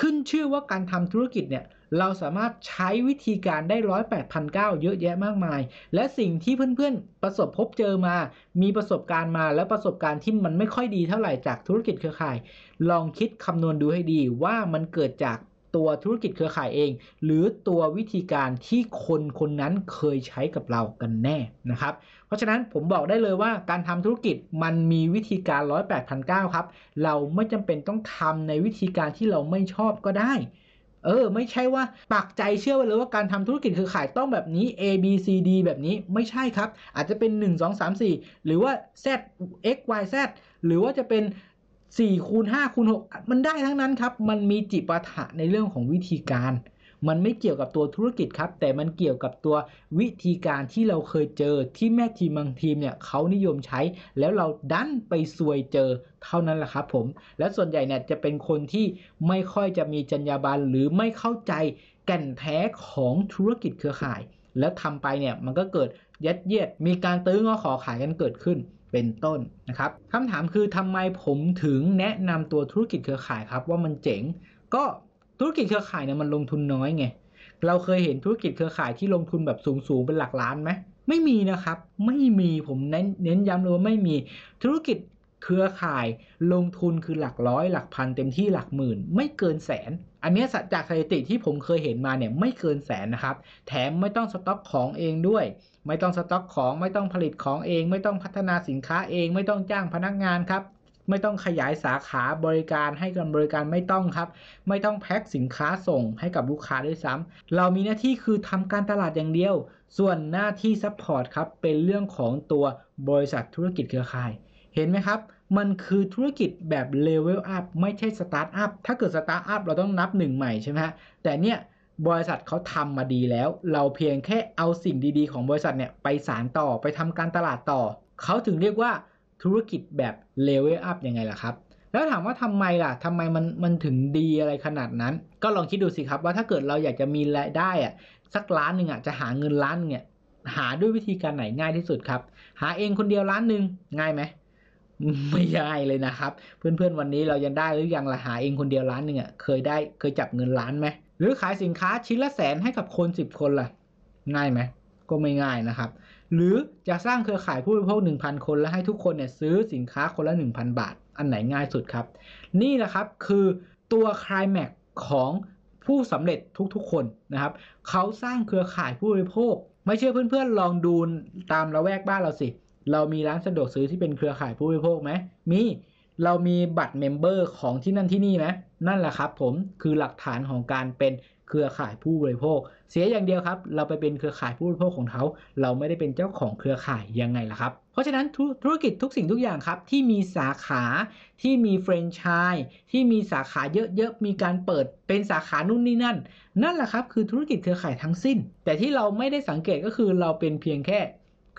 ขึ้นชื่อว่าการทำธุรกิจเนี่ยเราสามารถใช้วิธีการได้ร้อยแปดพันเก้าเยอะแยะมากมาย และสิ่งที่เพื่อนๆ ประสบพบเจอมามีประสบการณ์มาและประสบการณ์ที่มันไม่ค่อยดีเท่าไหร่จากธุรกิจเครือข่าย ลองคิดคำนวณดูให้ดีว่ามันเกิดจากตัวธุรกิจเครือข่ายเองหรือตัววิธีการที่คนคนนั้นเคยใช้กับเรากันแน่นะครับ เพราะฉะนั้นผมบอกได้เลยว่าการทำธุรกิจมันมีวิธีการร้อยแปดพันเก้าครับ เราไม่จำเป็นต้องทำในวิธีการที่เราไม่ชอบก็ได้ เออ ไม่ใช่ว่าปักใจเชื่อไว้เลยว่าการทำธุรกิจเครือข่ายต้องแบบนี้ A B C D แบบนี้ไม่ใช่ครับอาจจะเป็น1 2 3 4 หรือว่า Z X Y Z หรือว่าจะเป็น4คูณ5คูณ6มันได้ทั้งนั้นครับมันมีจิปาถะในเรื่องของวิธีการ มันไม่เกี่ยวกับตัวธุรกิจครับ แต่มันเกี่ยวกับตัววิธีการที่เราเคยเจอที่แม่ทีมบางทีมเนี่ยเขานิยมใช้แล้วเราดันไปซวยเจอเท่านั้นแหละครับผมและส่วนใหญ่เนี่ยจะเป็นคนที่ไม่ค่อยจะมีจรรยาบรรณหรือไม่เข้าใจแก่นแท้ของธุรกิจเครือข่าย แล้วทำไปเนี่ยมันก็เกิดยัดเยียด มีการตื้องอขอขายกันเกิดขึ้นเป็นต้นนะครับคำถามคือทำไมผมถึงแนะนำตัวธุรกิจเครือข่ายครับ ว่ามันเจ๋งก็ธุรกิจเครือข่ายเนี่ยมันลงทุนน้อยไงเราเคยเห็นธุรกิจเครือข่ายที่ลงทุนแบบสูงๆเป็นหลักล้านไหมไม่มีนะครับไม่มีผมเน้นเน้นย้ำเลยว่าไม่มีธุรกิจเครือข่าย ลงทุนคือหลักร้อย หลักพันเต็มที่หลักหมื่น ไม่เกินแสน อันนี้จากสถิติที่ผมเคยเห็นมาเนี่ยไม่เกินแสนนะครับ แถมไม่ต้องสต็อกของเองด้วยไม่ต้องสต็อกของไม่ต้องผลิตของเอง ไม่ต้องพัฒนาสินค้าเอง ไม่ต้องจ้างพนักงานครับ ไม่ต้องขยายสาขาบริการให้กับบริการไม่ต้องครับ ไม่ต้องแพ็คสินค้าส่งให้กับลูกค้าด้วยซ้ำเรามีหน้าที่คือทำการตลาดอย่างเดียว ส่วนหน้าที่ซัพพอร์ตครับเป็นเรื่องของตัวบริษัทธุรกิจเครือข่าย เห็นไหมครับมันคือธุรกิจแบบเลเวลอัพไม่ใช่สตาร์ทอัพถ้าเกิดสตาร์ทอัพเราต้องนับหนึ่งใหม่ใช่ไหมฮะแต่เนี่ยบริษัทเขาทำมาดีแล้ว เราเพียงแค่เอาสิ่งดีๆ ของบริษัทเนี่ยไปสารต่อไปทำการตลาดต่อ เขาถึงเรียกว่าธุรกิจแบบเลเวลอัพยังไงล่ะครับ แล้วถามว่าทำไมล่ะ ทำไมมันมันถึงดีอะไรขนาดนั้น ก็ลองคิดดูสิครับว่าถ้าเกิดเราอยากจะมีรายได้อะสักล้านหนึ่งอ่ะจะหาเงินล้านเนี่ย หาด้วยวิธีการไหน ง่ายที่สุดครับ หาเองคนเดียวล้านหนึ่งง่ายไหมไม่ย่ายเลยนะครับ เพื่อนๆวันนี้เรายังได้หรือยังละหาเองคนเดียวล้านหนึ่งอ่ะเคยได้เคยจับเงินล้านไหมหรือ ขายสินค้าชิ้นละแสนให้กับคนสิบคนล่ะ ง่ายไหม ก็ไม่ง่ายนะครับ หรือจะสร้างเครือข่ายผู้บริโภค 1,000 คนและให้ทุกคนเนี่ยซื้อสินค้าคนละ 1,000 บาทอันไหนง่ายสุดครับ นี่แหละครับคือตัวคลายแม็กของผู้สำเร็จทุกๆ คนนะครับ เขาสร้างเครือข่ายผู้บริโภค ไม่เชื่อเพื่อนๆลองดูตามระแวกบ้านเราสิ เรามีร้านสะดวกซื้อที่เป็นเครือข่ายผู้บริโภคไหมมีเรามีบัตรเมมเบอร์ของที่นั่นที่นี่นะนั่นแหละครับ ผม คือหลักฐานของการเป็นเครือข่ายผู้บริโภค เสียอย่างเดียวครับ เราไปเป็นเครือข่ายผู้บริโภคของเขา เราไม่ได้เป็นเจ้าของเครือข่ายยังไงล่ะครับ เพราะฉะนั้นธุรกิจทุกสิ่งทุกอย่างครับ ที่มีสาขาที่มีแฟรนไชส์ที่มีสาขาเยอะๆ มีการเปิดเป็นสาขานู่นนี่นั่น นั่นแหละครับ คือธุรกิจเครือข่ายทั้งสิ้น แต่ที่เราไม่ได้สังเกตก็คือเราเป็นเพียงแค่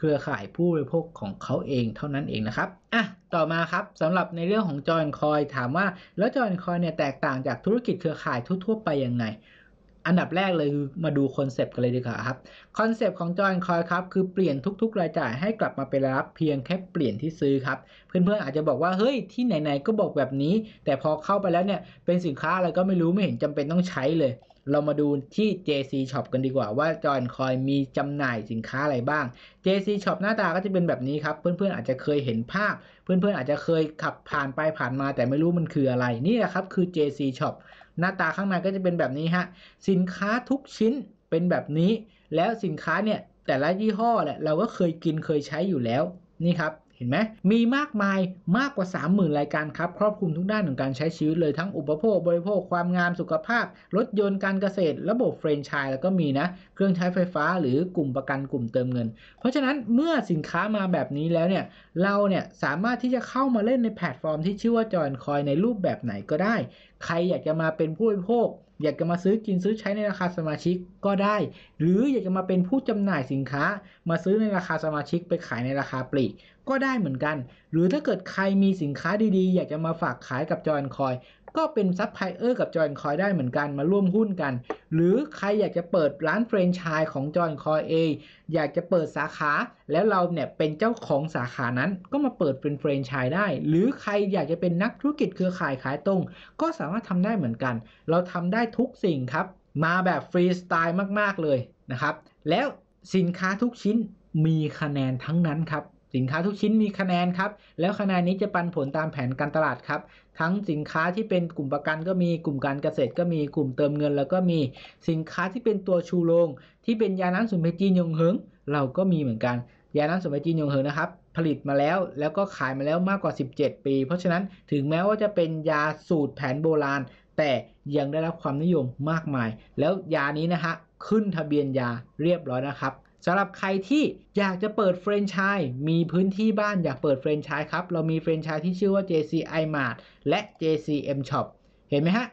เครือข่ายผู้บริโภคของเขาเองเท่านั้นเองนะครับอ่ะต่อมาครับสำหรับในเรื่องของจอยคอยถามว่าแล้วจอยคอยเนี่ยแตกต่างจากธุรกิจเครือข่ายทั่วๆไปยังไง อันดับแรกเลยคือมาดูคอนเซปต์กันเลยดีกว่าครับคอนเซปต์ของจอยคอยครับคือเปลี่ยนทุกๆรายจ่ายให้กลับมาเป็นรรับเพียงแค่เปลี่ยนที่ซื้อครับเพื่อนๆอาจจะบอกว่าเฮ้ยที่ไหนๆก็บอกแบบนี้แต่พอเข้าไปแล้วเนี่ยเป็นสินค้าอะไรก็ไม่รู้ไม่เห็นจำเป็นต้องใช้เลยเรามาดูที่ JC Shop กันดีกว่า ว่าจอนคอยมีจำหน่ายสินค้าอะไรบ้าง JC Shop หน้าตาก็จะเป็นแบบนี้ครับเพื่อนๆอาจจะเคยเห็นภาพ เพื่อนๆอาจจะเคยขับผ่านไปผ่านมา แต่ไม่รู้มันคืออะไรนี่แหละครับ คือ JC Shop หน้าตาข้างในก็จะเป็นแบบนี้ฮะสินค้าทุกชิ้นเป็นแบบนี้ แล้วสินค้าเนี่ยแต่ละยี่ห้อแหละเราก็เคยกินเคยใช้อยู่แล้วนี่ครับเห็นไหม มีมากมายมากกว่า 30,000 รายการครับ ครอบคลุมทุกด้านของการใช้ชีวิตเลยทั้งอุปโภค บริโภค ความงามสุขภาพ รถยนต์การเกษตร ระบบเฟรนช์ชายแล้วก็มีนะ เครื่องใช้ไฟฟ้าหรือกลุ่มประกันกลุ่มเติมเงิน เพราะฉะนั้นเมื่อสินค้ามาแบบนี้แล้วเนี่ย เราเนี่ยสามารถที่จะเข้ามาเล่นในแพลตฟอร์มที่ชื่อว่าจอยคอยในรูปแบบไหนก็ได้ ใครอยากจะมาเป็นผู้บริโภคอยากจะมาซื้อกินซื้อใช้ในราคาสมาชิกก็ได้ หรืออยากจะมาเป็นผู้จำหน่ายสินค้ามาซื้อในราคาสมาชิกไปขายในราคาปลีกก็ได้เหมือนกัน หรือถ้าเกิดใครมีสินค้าดีๆ อยากจะมาฝากขายกับจอยคอยก็เป็นซัพพลายเออร์กับจอยคอยได้เหมือนกันมาร่วมหุ้นกันหรือใครอยากจะเปิดร้านแฟรนไชส์ของจอยคอยเองอยากจะเปิดสาขา แล้วเราเนี่ยเป็นเจ้าของสาขานั้น ก็มาเปิดเป็นแฟรนไชส์ได้ หรือใครอยากจะเป็นนักธุรกิจเครือข่ายขายตรง ก็สามารถทำได้เหมือนกัน เราทำได้ทุกสิ่งครับ มาแบบฟรีสไตล์มากๆเลยนะครับ แล้วสินค้าทุกชิ้นมีคะแนนทั้งนั้นครับสินค้าทุกชิ้นมีคะแนน ครับ แล้วคะแนนนี้จะปันผลตามแผนการตลาดครับ ทั้งสินค้าที่เป็นกลุ่มประกัน ก็มี กลุ่มการเกษตรก็มี กลุ่มเติมเงิน แล้วก็มีสินค้าที่เป็นตัวชูโรงที่เป็นยาน้ำสมุนไพรจีนยงเหิงเราก็มีเหมือนกัน ยาน้ำสมุนไพรจีนยงเหิงนะครับ ผลิตมาแล้วแล้วก็ขายมาแล้วมากกว่า 17 ปี เพราะฉะนั้นถึงแม้ว่าจะเป็นยาสูตรแผนโบราณ แต่ยังได้รับความนิยมมากมายแล้วยานี้นะฮะขึ้นทะเบียนยาเรียบร้อยนะครับสำหรับใครที่อยากจะเปิดเฟรนช์ชายมีพื้นที่บ้านอยากเปิดเฟรนช์ชายครับ เรามีเฟรนช์ชายที่ชื่อว่า JCI Mart และ JCM Shop เห็นไหมฮะ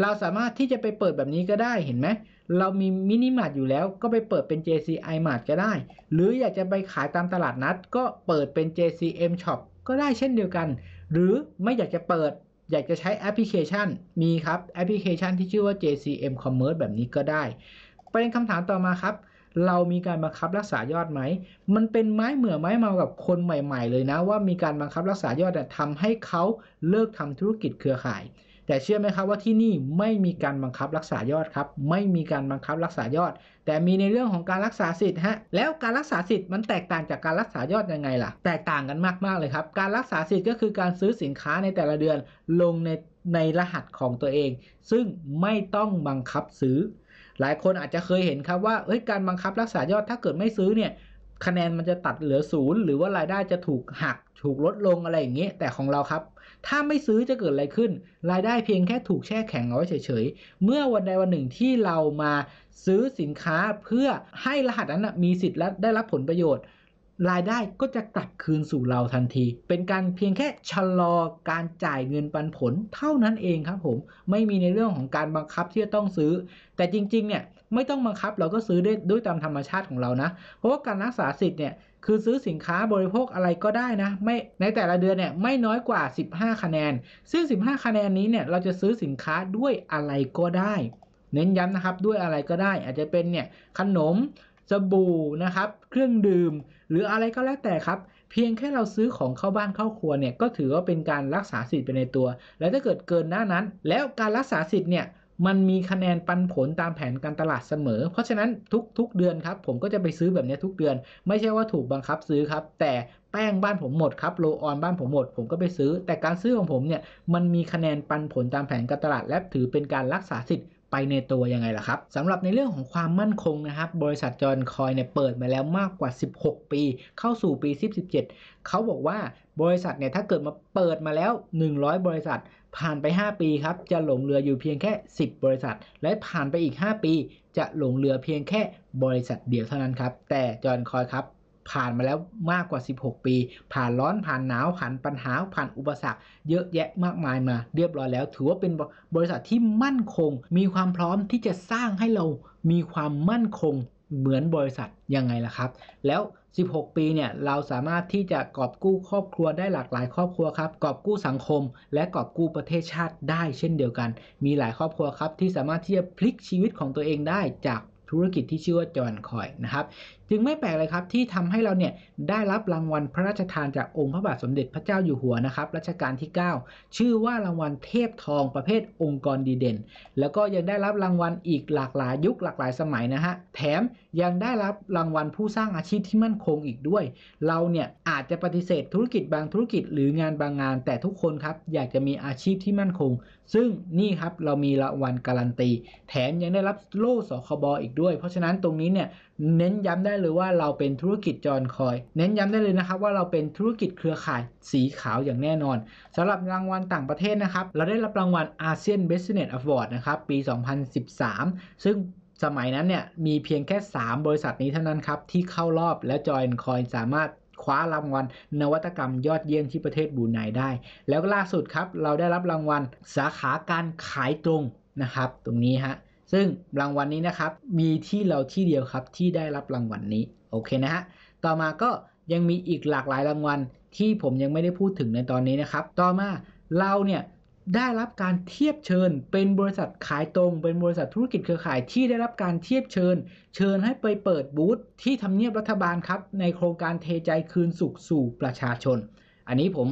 เราสามารถที่จะไปเปิดแบบนี้ก็ได้ เห็นไหม เรามีมินิมาร์ทอยู่แล้ว ก็ไปเปิดเป็น JCI Mart ก็ได้ หรืออยากจะไปขายตามตลาดนัด ก็เปิดเป็น JCM Shop ก็ได้เช่นเดียวกัน หรือไม่อยากจะเปิด อยากจะใช้แอปพลิเคชัน มีครับ แอปพลิเคชันที่ชื่อว่า JCM Commerce แบบนี้ก็ได้ประเด็นคำถามต่อมาครับเรามีการบังคับรักษายอดไหม มันเป็นไม้เหมือไม้เมากับคนใหม่ ๆ เลยนะ ว่ามีการบังคับรักษายอดทำให้เขาเลิกทำธุรกิจเครือข่าย แต่เชื่อไหมครับว่าที่นี่ไม่มีการบังคับรักษายอดครับ ไม่มีการบังคับรักษายอด แต่มีในเรื่องของการรักษาสิทธิ์ฮะ แล้วการรักษาสิทธิ์มันแตกต่างจากการรักษายอดยังไงล่ะ แตกต่างกันมากๆเลยครับ การรักษาสิทธิ์ ก็คือการซื้อสินค้าในแต่ละเดือนลงในในรหัสของตัวเอง ซึ่งไม่ต้องบังคับซื้อหลายคนอาจจะเคยเห็นครับว่าเอ้ยการบังคับรักษายอดถ้าเกิดไม่ซื้อเนี่ยคะแนนมันจะตัดเหลือศูนย์ หรือว่ารายได้จะถูกหักถูกลดลงอะไรอย่างเงี้ยแต่ของเราครับ ถ้าไม่ซื้อจะเกิดอะไรขึ้น รายได้เพียงแค่ถูกแช่แข็งเอาไว้เฉยๆเมื่อวันใดวันหนึ่งที่เรามาซื้อสินค้าเพื่อให้รหัสนั้นมีสิทธิ์และได้รับผลประโยชน์รายได้ก็จะกลับคืนสู่เราทันที เป็นการเพียงแค่ชะลอการจ่ายเงินปันผลเท่านั้นเองครับผม ไม่มีในเรื่องของการบังคับที่จะต้องซื้อ แต่จริงๆเนี่ยไม่ต้องบังคับเราก็ซื้อได้ด้วยตามธรรมชาติของเรานะ เพราะว่าการรักษาสิทธิ์เนี่ยคือซื้อสินค้าบริโภคอะไรก็ได้นะ ไม่ ในแต่ละเดือนเนี่ยไม่น้อยกว่า 15 คะแนน ซึ่ง15 คะแนนนี้เนี่ยเราจะซื้อสินค้าด้วยอะไรก็ได้ เน้นย้ำนะครับด้วยอะไรก็ได้ อาจจะเป็นเนี่ยขนมสบู่นะครับ เครื่องดื่มหรืออะไรก็แล้วแต่ครับ เพียงแค่เราซื้อของเข้าบ้านเข้าครัวเนี่ยก็ถือว่าเป็นการรักษาสิทธิ์ไปในตัว และถ้าเกิดเกินหน้านั้น แล้วการรักษาสิทธิ์เนี่ยมันมีคะแนนปันผลตามแผนการตลาดเสมอ เพราะฉะนั้นทุก ๆ เดือนครับผมก็จะไปซื้อแบบนี้ทุกเดือน ไม่ใช่ว่าถูกบังคับซื้อครับแต่แป้งบ้านผมหมดครับโลออนบ้านผมหมดผมก็ไปซื้อ แต่การซื้อของผมเนี่ยมันมีคะแนนปันผลตามแผนการตลาด และถือเป็นการรักษาสิทธิ์ไปในตัวยังไงล่ะครับสำหรับในเรื่องของความมั่นคงนะครับ บริษัทจอร์นคอยเนี่ยเปิดมาแล้วมากกว่า 16 ปี เข้าสู่ปี2017 เขาบอกว่าบริษัทเนี่ยถ้าเกิดมาเปิดมาแล้ว 100 บริษัท ผ่านไป 5 ปีครับจะหลงเหลืออยู่เพียงแค่ 10 บริษัท และผ่านไปอีก 5 ปี จะหลงเหลือเพียงแค่บริษัทเดียวเท่านั้นครับแต่จอร์นคอยครับผ่านมาแล้วมากกว่า 16 ปี ผ่านร้อน ผ่านหนาว ผ่านปัญหา ผ่านอุปสรรค เยอะแยะมากมายมา เรียบร้อยแล้ว ถือว่าเป็นบริษัทที่มั่นคง มีความพร้อมที่จะสร้างให้เรามีความมั่นคงเหมือนบริษัทยังไงล่ะครับ แล้ว 16 ปีเนี่ย เราสามารถที่จะกอบกู้ครอบครัวได้หลากหลาย ครอบครัวครับ กอบกู้สังคม และกอบกู้ประเทศชาติได้ เช่นเดียวกัน มีหลายครอบครัวครับที่สามารถที่จะพลิกชีวิตของตัวเองได้จากธุรกิจที่ชื่อว่าจอนคอยนะครับจึงไม่แปลกเลยครับที่ทำให้เรา เนี่ยได้รับรางวัลพระราชทานจากองค์พระบาทสมเด็จพระเจ้าอยู่หัวนะครับรัชกาลที่ 9 ชื่อว่ารางวัลเทพทองประเภทองค์กรดีเด่น แล้วก็ยังได้รับรางวัลอีกหลากหลายยุคหลากหลายสมัยนะฮะแถมยังได้รับรางวัลผู้สร้างอาชีพที่มั่นคงอีกด้วย เราเนี่ยอาจจะปฏิเสธธุรกิจบางธุรกิจหรืองานบางงาน แต่ทุกคนครับอยากจะมีอาชีพที่มั่นคง ซึ่งนี่ครับเรามีรางวัลการันตีแถมยังได้รับโล่สคบอีกด้วย เพราะฉะนั้นตรงนี้เนี่ยเน้นย้ำได้เลยว่าเราเป็นธุรกิจจอนคอย เน้นย้ำได้เลยนะครับว่าเราเป็นธุรกิจเครือข่ายสีขาวอย่างแน่นอน สำหรับรางวัลต่างประเทศนะครับ เราได้รับรางวัลอาเซียนเบสเน็ตอ s วอร์ดนะครับ ปี 2013 ซึ่งสมัยนั้นเนี่ยมีเพียงแค่ 3 บริษัทนี้เท่านั้นครับ ที่เข้ารอบและจอยคอยสามารถคว้ารางวัลนวัตกรรมยอดเยี่ยมที่ประเทศบูไนได้ แล้วก็ล่าสุดครับเราได้รับรางวัลสาขาการขายตรงนะครับ ตรงนี้ฮะซึ่งรางวัลนนี้ นะครับมีที่เราที่เดียวครับที่ได้รับรางวัลนนี้โอเคนะฮะต่อมาก็ยังมีอีกหลากหลายรางวัลที่ผมยังไม่ได้พูดถึงในตอนนี้นะครับ ต่อมาเราเนี่ยได้รับการเทียบเชิญ เป็นบริษัทขายตรง เป็นบริษัทธุรกิจเครือข่ายที่ได้รับการเทียบเชิญ เชิญให้ไปเปิดบูธที่ทำเนียบรัฐบาลครับ ในโครงการเทใจคืนสุขสู่ ประชาชน อันนี้ผม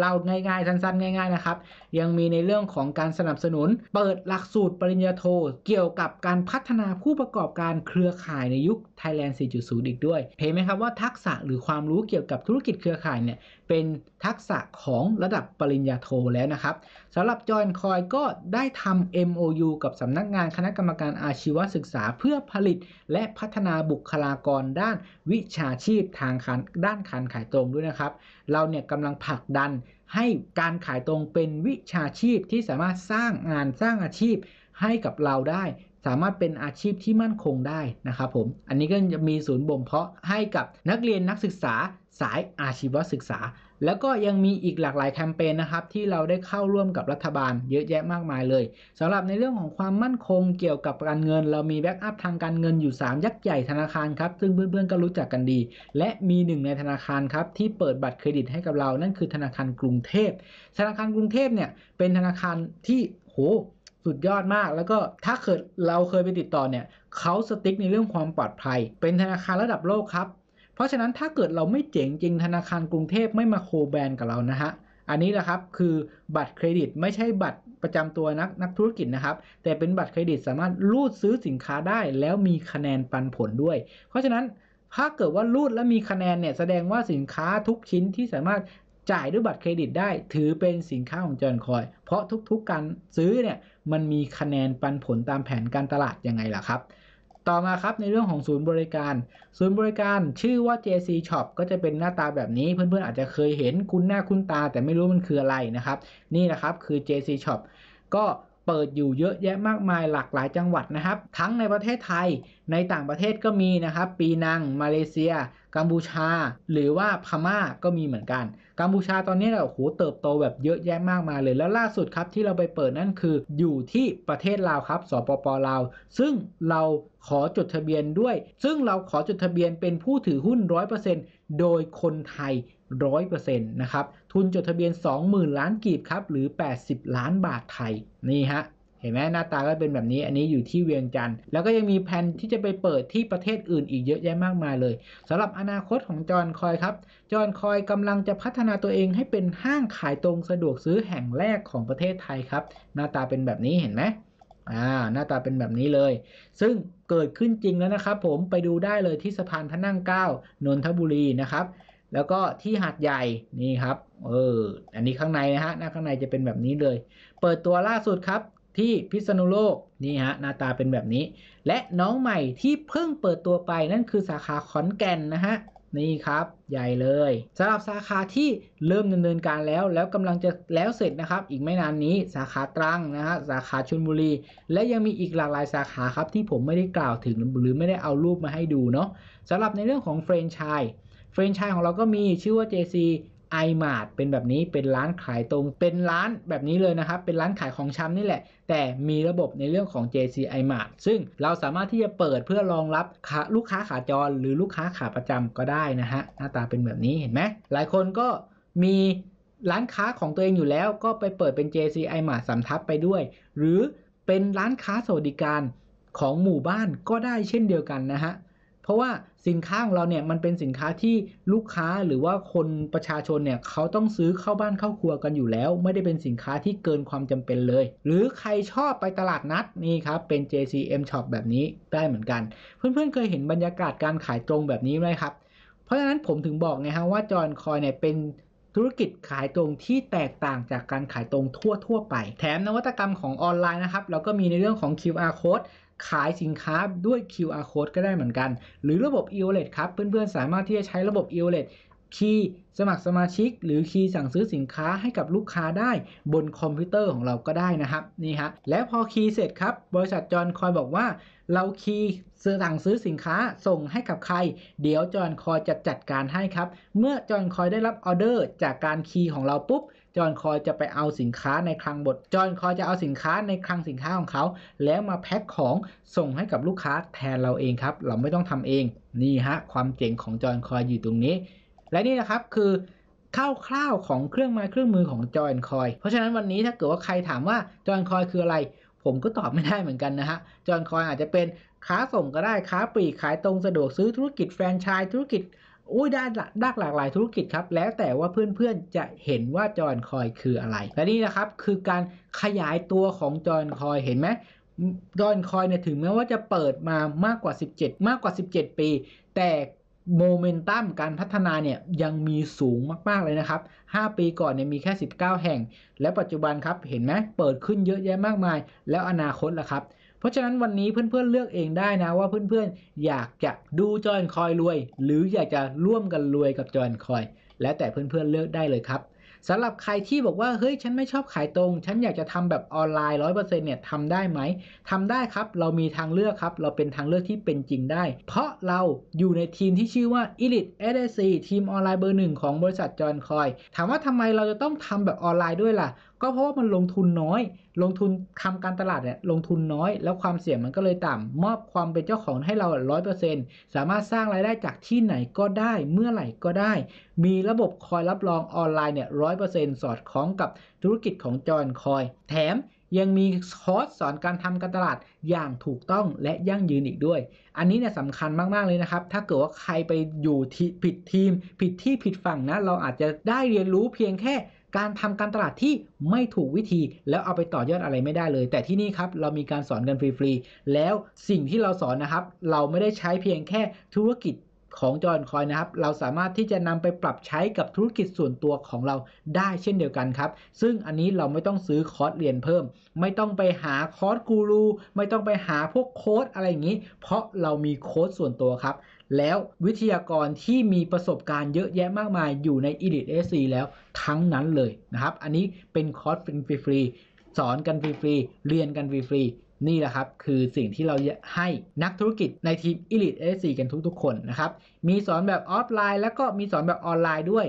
เราง่าย ๆ สั้นๆง่าย ๆ นะครับ ยังมีในเรื่องของการสนับสนุน เปิดหลักสูตรปริญญาโท เกี่ยวกับการพัฒนาผู้ประกอบการเครือข่ายในยุค Thailand 4.0 อีกด้วย เห็นไหมครับว่าทักษะหรือความรู้เกี่ยวกับธุรกิจเครือข่ายเนี่ยเป็นทักษะของระดับปริญญาโทแล้วนะครับสำหรับจอยคอยก็ได้ทำ MOU กับสำนักงานคณะกรรมการอาชีวศึกษาเพื่อผลิต และพัฒนาบุคลากรด้านวิชาชีพทางด้านการขายตรงด้วยนะครับเราเนี่ยกำลังผลักดันนให้การขายตรงเป็นวิชาชีพที่สามารถสร้างงานสร้างอาชีพให้กับเราได้ สามารถเป็นอาชีพที่มั่นคงได้ นะครับผมอันนี้ก็จะมีศูนย์บ่มเพาะให้กับนักเรียนนักศึกษาสายอาชีวศึกษาแล้วก็ยังมีอีกหลากหลายแคมเปญนะครับที่เราได้เข้าร่วมกับรัฐบาลเยอะแยะมากมายเลย สำหรับในเรื่องของความมั่นคงเกี่ยวกับการเงิน เรามีแบ็กอัพทางการเงินอยู่ 3 ยักษ์ใหญ่ธนาคารครับซึ่งเพื่อนๆก็รู้จักกันดี และมีหนึ่งในธนาคารครับที่เปิดบัตรเครดิตให้กับเรา นั่นคือธนาคารกรุงเทพ ธนาคารกรุงเทพเนี่ยเป็นธนาคารที่โหสุดยอดมาก แล้วก็ถ้าเกิดเราเคยไปติดต่อเนี่ยเขาสติ๊กในเรื่องความปลอดภัย เป็นธนาคารระดับโลกครับเพราะฉะนั้นถ้าเกิดเราไม่เจ๋งจริงธนาคารกรุงเทพไม่มาโคแบนกับเรานะฮะอันนี้แหละครับคือบัตรเครดิตไม่ใช่บัตรประจำตัวนักนักธุรกิจนะครับ แต่เป็นบัตรเครดิตสามารถรูดซื้อสินค้าได้ แล้วมีคะแนนปันผลด้วย เพราะฉะนั้นถ้าเกิดว่ารูดและมีคะแนนเนี่ยแสดงว่าสินค้าทุกชิ้นที่สามารถจ่ายด้วยบัตรเครดิตได้ถือเป็นสินค้าของจอรนคอยเพราะทุก ๆการซื้อเนี่ยมันมีคะแนนปันผลตามแผนการตลาดยังไงล่ะครับต่อมาครับในเรื่องของศูนย์บริการ ศูนย์บริการชื่อว่า JC Shop ก็จะเป็นหน้าตาแบบนี้เพื่อนๆอาจจะเคยเห็นคุณหน้าคุณตาแต่ไม่รู้มันคืออะไรนะครับนี่นะครับคือ JC Shop ก็เปิดอยู่เยอะแยะมากมายหลากหลายจังหวัดนะครับทั้งในประเทศไทยในต่างประเทศก็มีนะครับปีนัง มาเลเซียกัมพูชาหรือว่าพม่าก็มีเหมือนกันกัมพูชาตอนนี้เราโหเติบโตแบบเยอะแยะมากมายเลยแล้วล่าสุดครับที่เราไปเปิดนั่นคือ อยู่ที่ประเทศลาวครับสปปลาวซึ่งเราขอจดทะเบียนด้วย ซึ่งเราขอจดทะเบียนเป็นผู้ถือหุ้น100%โดยคนไทยรร้ออยเป์เซ็นะครับทุนจดทะเบียน20,000 ล้านกีบครับหรือ 80 ล้านบาทไทยนี่ฮะเห็นไหมหน้าตาก็เป็นแบบนี้อันนี้อยู่ที่เวียงจันทร์แล้วก็ยังมีแผนที่จะไปเปิดที่ประเทศอื่นอีกเยอะแยะมากมายเลยสำหรับอนาคตของจอ์นคอยครับ จอ์นคอยกำลังจะพัฒนาตัวเองให้เป็นห้างขายตรงสะดวกซื้อแห่งแรกของประเทศไทยครับ หน้าตาเป็นแบบนี้เห็นไหมอ่า หน้าตาเป็นแบบนี้เลย ซึ่งเกิดขึ้นจริงแล้วนะครับผมไปดูได้เลยที่สะพานพระนั่งเก้านนทบุรีนะครับ แล้วก็ที่หาดใหญ่นี่ครับเอออันนี้ข้างในนะฮะ หน้าข้างในจะเป็นแบบนี้เลย เปิดตัวล่าสุดครับที่พิษณุโลกนี่ฮะหน้าตาเป็นแบบนี้ และน้องใหม่ที่เพิ่งเปิดตัวไปนั่นคือสาขาขอนแก่นนะฮะนี่ครับ ใหญ่เลยสำหรับสาขาที่เริ่มดำเนินการแล้ว แล้วกำลังจะแล้วเสร็จนะครับอีกไม่นานนี้สาขาตรังนะฮะสาขาชลบุรี และยังมีอีกหลากหลายสาขาครับที่ผมไม่ได้กล่าวถึงหรือไม่ได้เอารูปมาให้ดูเนาะสำหรับในเรื่องของเฟรนช์ชัยเฟรนช์ชัยของเราก็มีชื่อว่า JC ไอมาดเป็นแบบนี้เป็นร้านขายตรงเป็นร้านแบบนี้เลยนะครับ เป็นร้านขายของชำนี่แหละแต่มีระบบในเรื่องของ JC iMart ซึ่งเราสามารถที่จะเปิดเพื่อรองรับลูกค้าขาจรหรือลูกค้าขาประจำก็ได้นะฮะหน้าตาเป็นแบบนี้เห็นไหมหลายคนก็มีร้านค้าของตัวเองอยู่แล้วก็ไปเปิดเป็น JC iMart สำทับไปด้วย หรือเป็นร้านค้าสวัสดิการของหมู่บ้านก็ได้เช่นเดียวกันนะฮะเพราะว่าสินค้าของเราเนี่ยมันเป็นสินค้าที่ลูกค้าหรือว่าคนประชาชนเนี่ยเขาต้องซื้อเข้าบ้านเข้าครัวกันอยู่แล้ว ไม่ได้เป็นสินค้าที่เกินความจำเป็นเลย หรือใครชอบไปตลาดนัดนี่ครับเป็น JCM Shop แบบนี้ได้เหมือนกันเพื่อนๆเคยเห็นบรรยากาศการขายตรงแบบนี้ไหมครับเพราะฉะนั้นผมถึงบอกไงฮะว่าจอนคอยเนี่ยเป็นธุรกิจขายตรงที่แตกต่างจากการขายตรงทั่ว ๆ ไป แถมนวัตกรรมของออนไลน์นะครับเราก็มีในเรื่องของ QR code ขายสินค้าด้วย QR code ก็ได้เหมือนกัน หรือระบบ e w a l l e t ครับ เพื่อนๆสามารถที่จะใช้ระบบ e w a l l e t คีย์สมัครสมาชิก หรือคีย์สั่งซื้อสินค้าให้กับลูกค้าได้บนคอมพิวเตอร์ของเราก็ได้นะครับนี่ฮะและพอคีย์เสร็จครับ บริษัทจอนคอยบอกว่า เราคีย์สั่งซื้อสินค้าส่งให้กับใคร เดี๋ยวจอนคอยจะจัดการให้ครับเมื่อจอนคอยได้รับออเดอร์จากการคีย์ของเราปุ๊บจอนคอยจะไปเอาสินค้าในคลังบดจอนคอยจะเอาสินค้าในคลังสินค้าของเขา แล้วมาแพ็คของส่งให้กับลูกค้าแทนเราเองครับ เราไม่ต้องทำเอง นี่ฮะความเจ๋งของจอนคอยอยู่ตรงนี้ และนี่นะครับคือคร่าวๆของเครื่องไม้เครื่องมือของจอยคอย เพราะฉะนั้นวันนี้ถ้าเกิดว่าใครถามว่าจอยคอยคืออะไร ผมก็ตอบไม่ได้เหมือนกันนะฮะ จอยคอยอาจจะเป็นค้าส่งก็ได้ ค้าปลีกขายตรงสะดวกซื้อธุรกิจแฟรนไชส์ธุรกิจอุ้ยได้ดักหลากหลายธุรกิจครับ แล้วแต่ว่าเพื่อนๆจะเห็นว่าจอนคอยคืออะไรและนี่นะครับคือการขยายตัวของจอนคอยเห็นไหมจอนคอยเนี่ยถึงแม้ว่าจะเปิดมามากกว่า 17 มากกว่า 17 ปี แต่โมเมนตัมการพัฒนาเนี่ยยังมีสูงมากๆ เลยนะครับ 5 ปีก่อนเนี่ยมีแค่ 19 แห่ง และปัจจุบันครับเห็นไหมเปิดขึ้นเยอะแยะมากมาย แล้วอนาคตล่ะครับเพราะฉะนั้นวันนี้เพื่อนๆเลือกเองได้นะว่าเพื่อนๆอยากจะดูจอยคอยรวย หรืออยากจะร่วมกันรวยกับจอยคอยแล้วแต่เพื่อนๆเลือกได้เลยครับสำหรับใครที่บอกว่าเฮ้ยฉันไม่ชอบขายตรง ฉันอยากจะทำแบบออนไลน์100%เนี่ยทำได้ไหมทำได้ครับเรามีทางเลือกครับ เราเป็นทางเลือกที่เป็นจริงได้ เพราะเราอยู่ในทีมที่ชื่อว่า Elite SSC ทีมออนไลน์เบอร์หนึ่งของบริษัทจอนคอยถามว่าทำไมเราจะต้องทำแบบออนไลน์ด้วยล่ะก็เพราะว่ามันลงทุนน้อย ลงทุนทำการตลาดเนี่ยลงทุนน้อย แล้วความเสี่ยงมันก็เลยต่ำ มอบความเป็นเจ้าของให้เราร้อยเปอร์เซ็นต์สามารถสร้างรายได้จากที่ไหนก็ได้เมื่อไหร่ก็ได้ มีระบบคอยรับรองออนไลน์เนี่ยร้อยเปอร์เซ็นต์สอดคล้องกับธุรกิจของจอห์นคอย แถมยังมีคอร์สสอนการทำการตลาดอย่างถูกต้องและยั่งยืนอีกด้วย อันนี้เนี่ยสำคัญมากๆเลยนะครับ ถ้าเกิดว่าใครไปอยู่ที่ผิดทีม ผิดที่ผิดฝั่งนะ เราอาจจะได้เรียนรู้เพียงแค่การทำการตลาดที่ไม่ถูกวิธี แล้วเอาไปต่อยอดอะไรไม่ได้เลย แต่ที่นี่ครับเรามีการสอนกันฟรีๆแล้วสิ่งที่เราสอนนะครับเราไม่ได้ใช้เพียงแค่ธุรกิจของจอห์นคอยนะ ครับ เราสามารถที่จะนำไปปรับใช้กับธุรกิจส่วนตัวของเราได้เช่นเดียวกัน ครับ ซึ่งอันนี้เราไม่ต้องซื้อคอร์สเรียนเพิ่ม ไม่ต้องไปหา คอร์สกูรูไม่ต้องไปหาพวกโค้ดอะไรอย่างนี้ เพราะเรามีโค้ดส่วนตัวครับ แล้ววิทยากรที่มีประสบการณ์เยอะแยะมากมาย อยู่ใน Edit SC แล้วทั้งนั้นเลยนะครับอันนี้เป็นคอร์สฟรีสอนกันฟรีๆเรียนกันฟรีนี่แหละครับคือสิ่งที่เราให้นักธุรกิจในทีม Elite s 4กันทุกๆ คนนะครับ มีสอนแบบ ออฟไลน์ แล้วก็มีสอนแบบออนไลน์ด้วย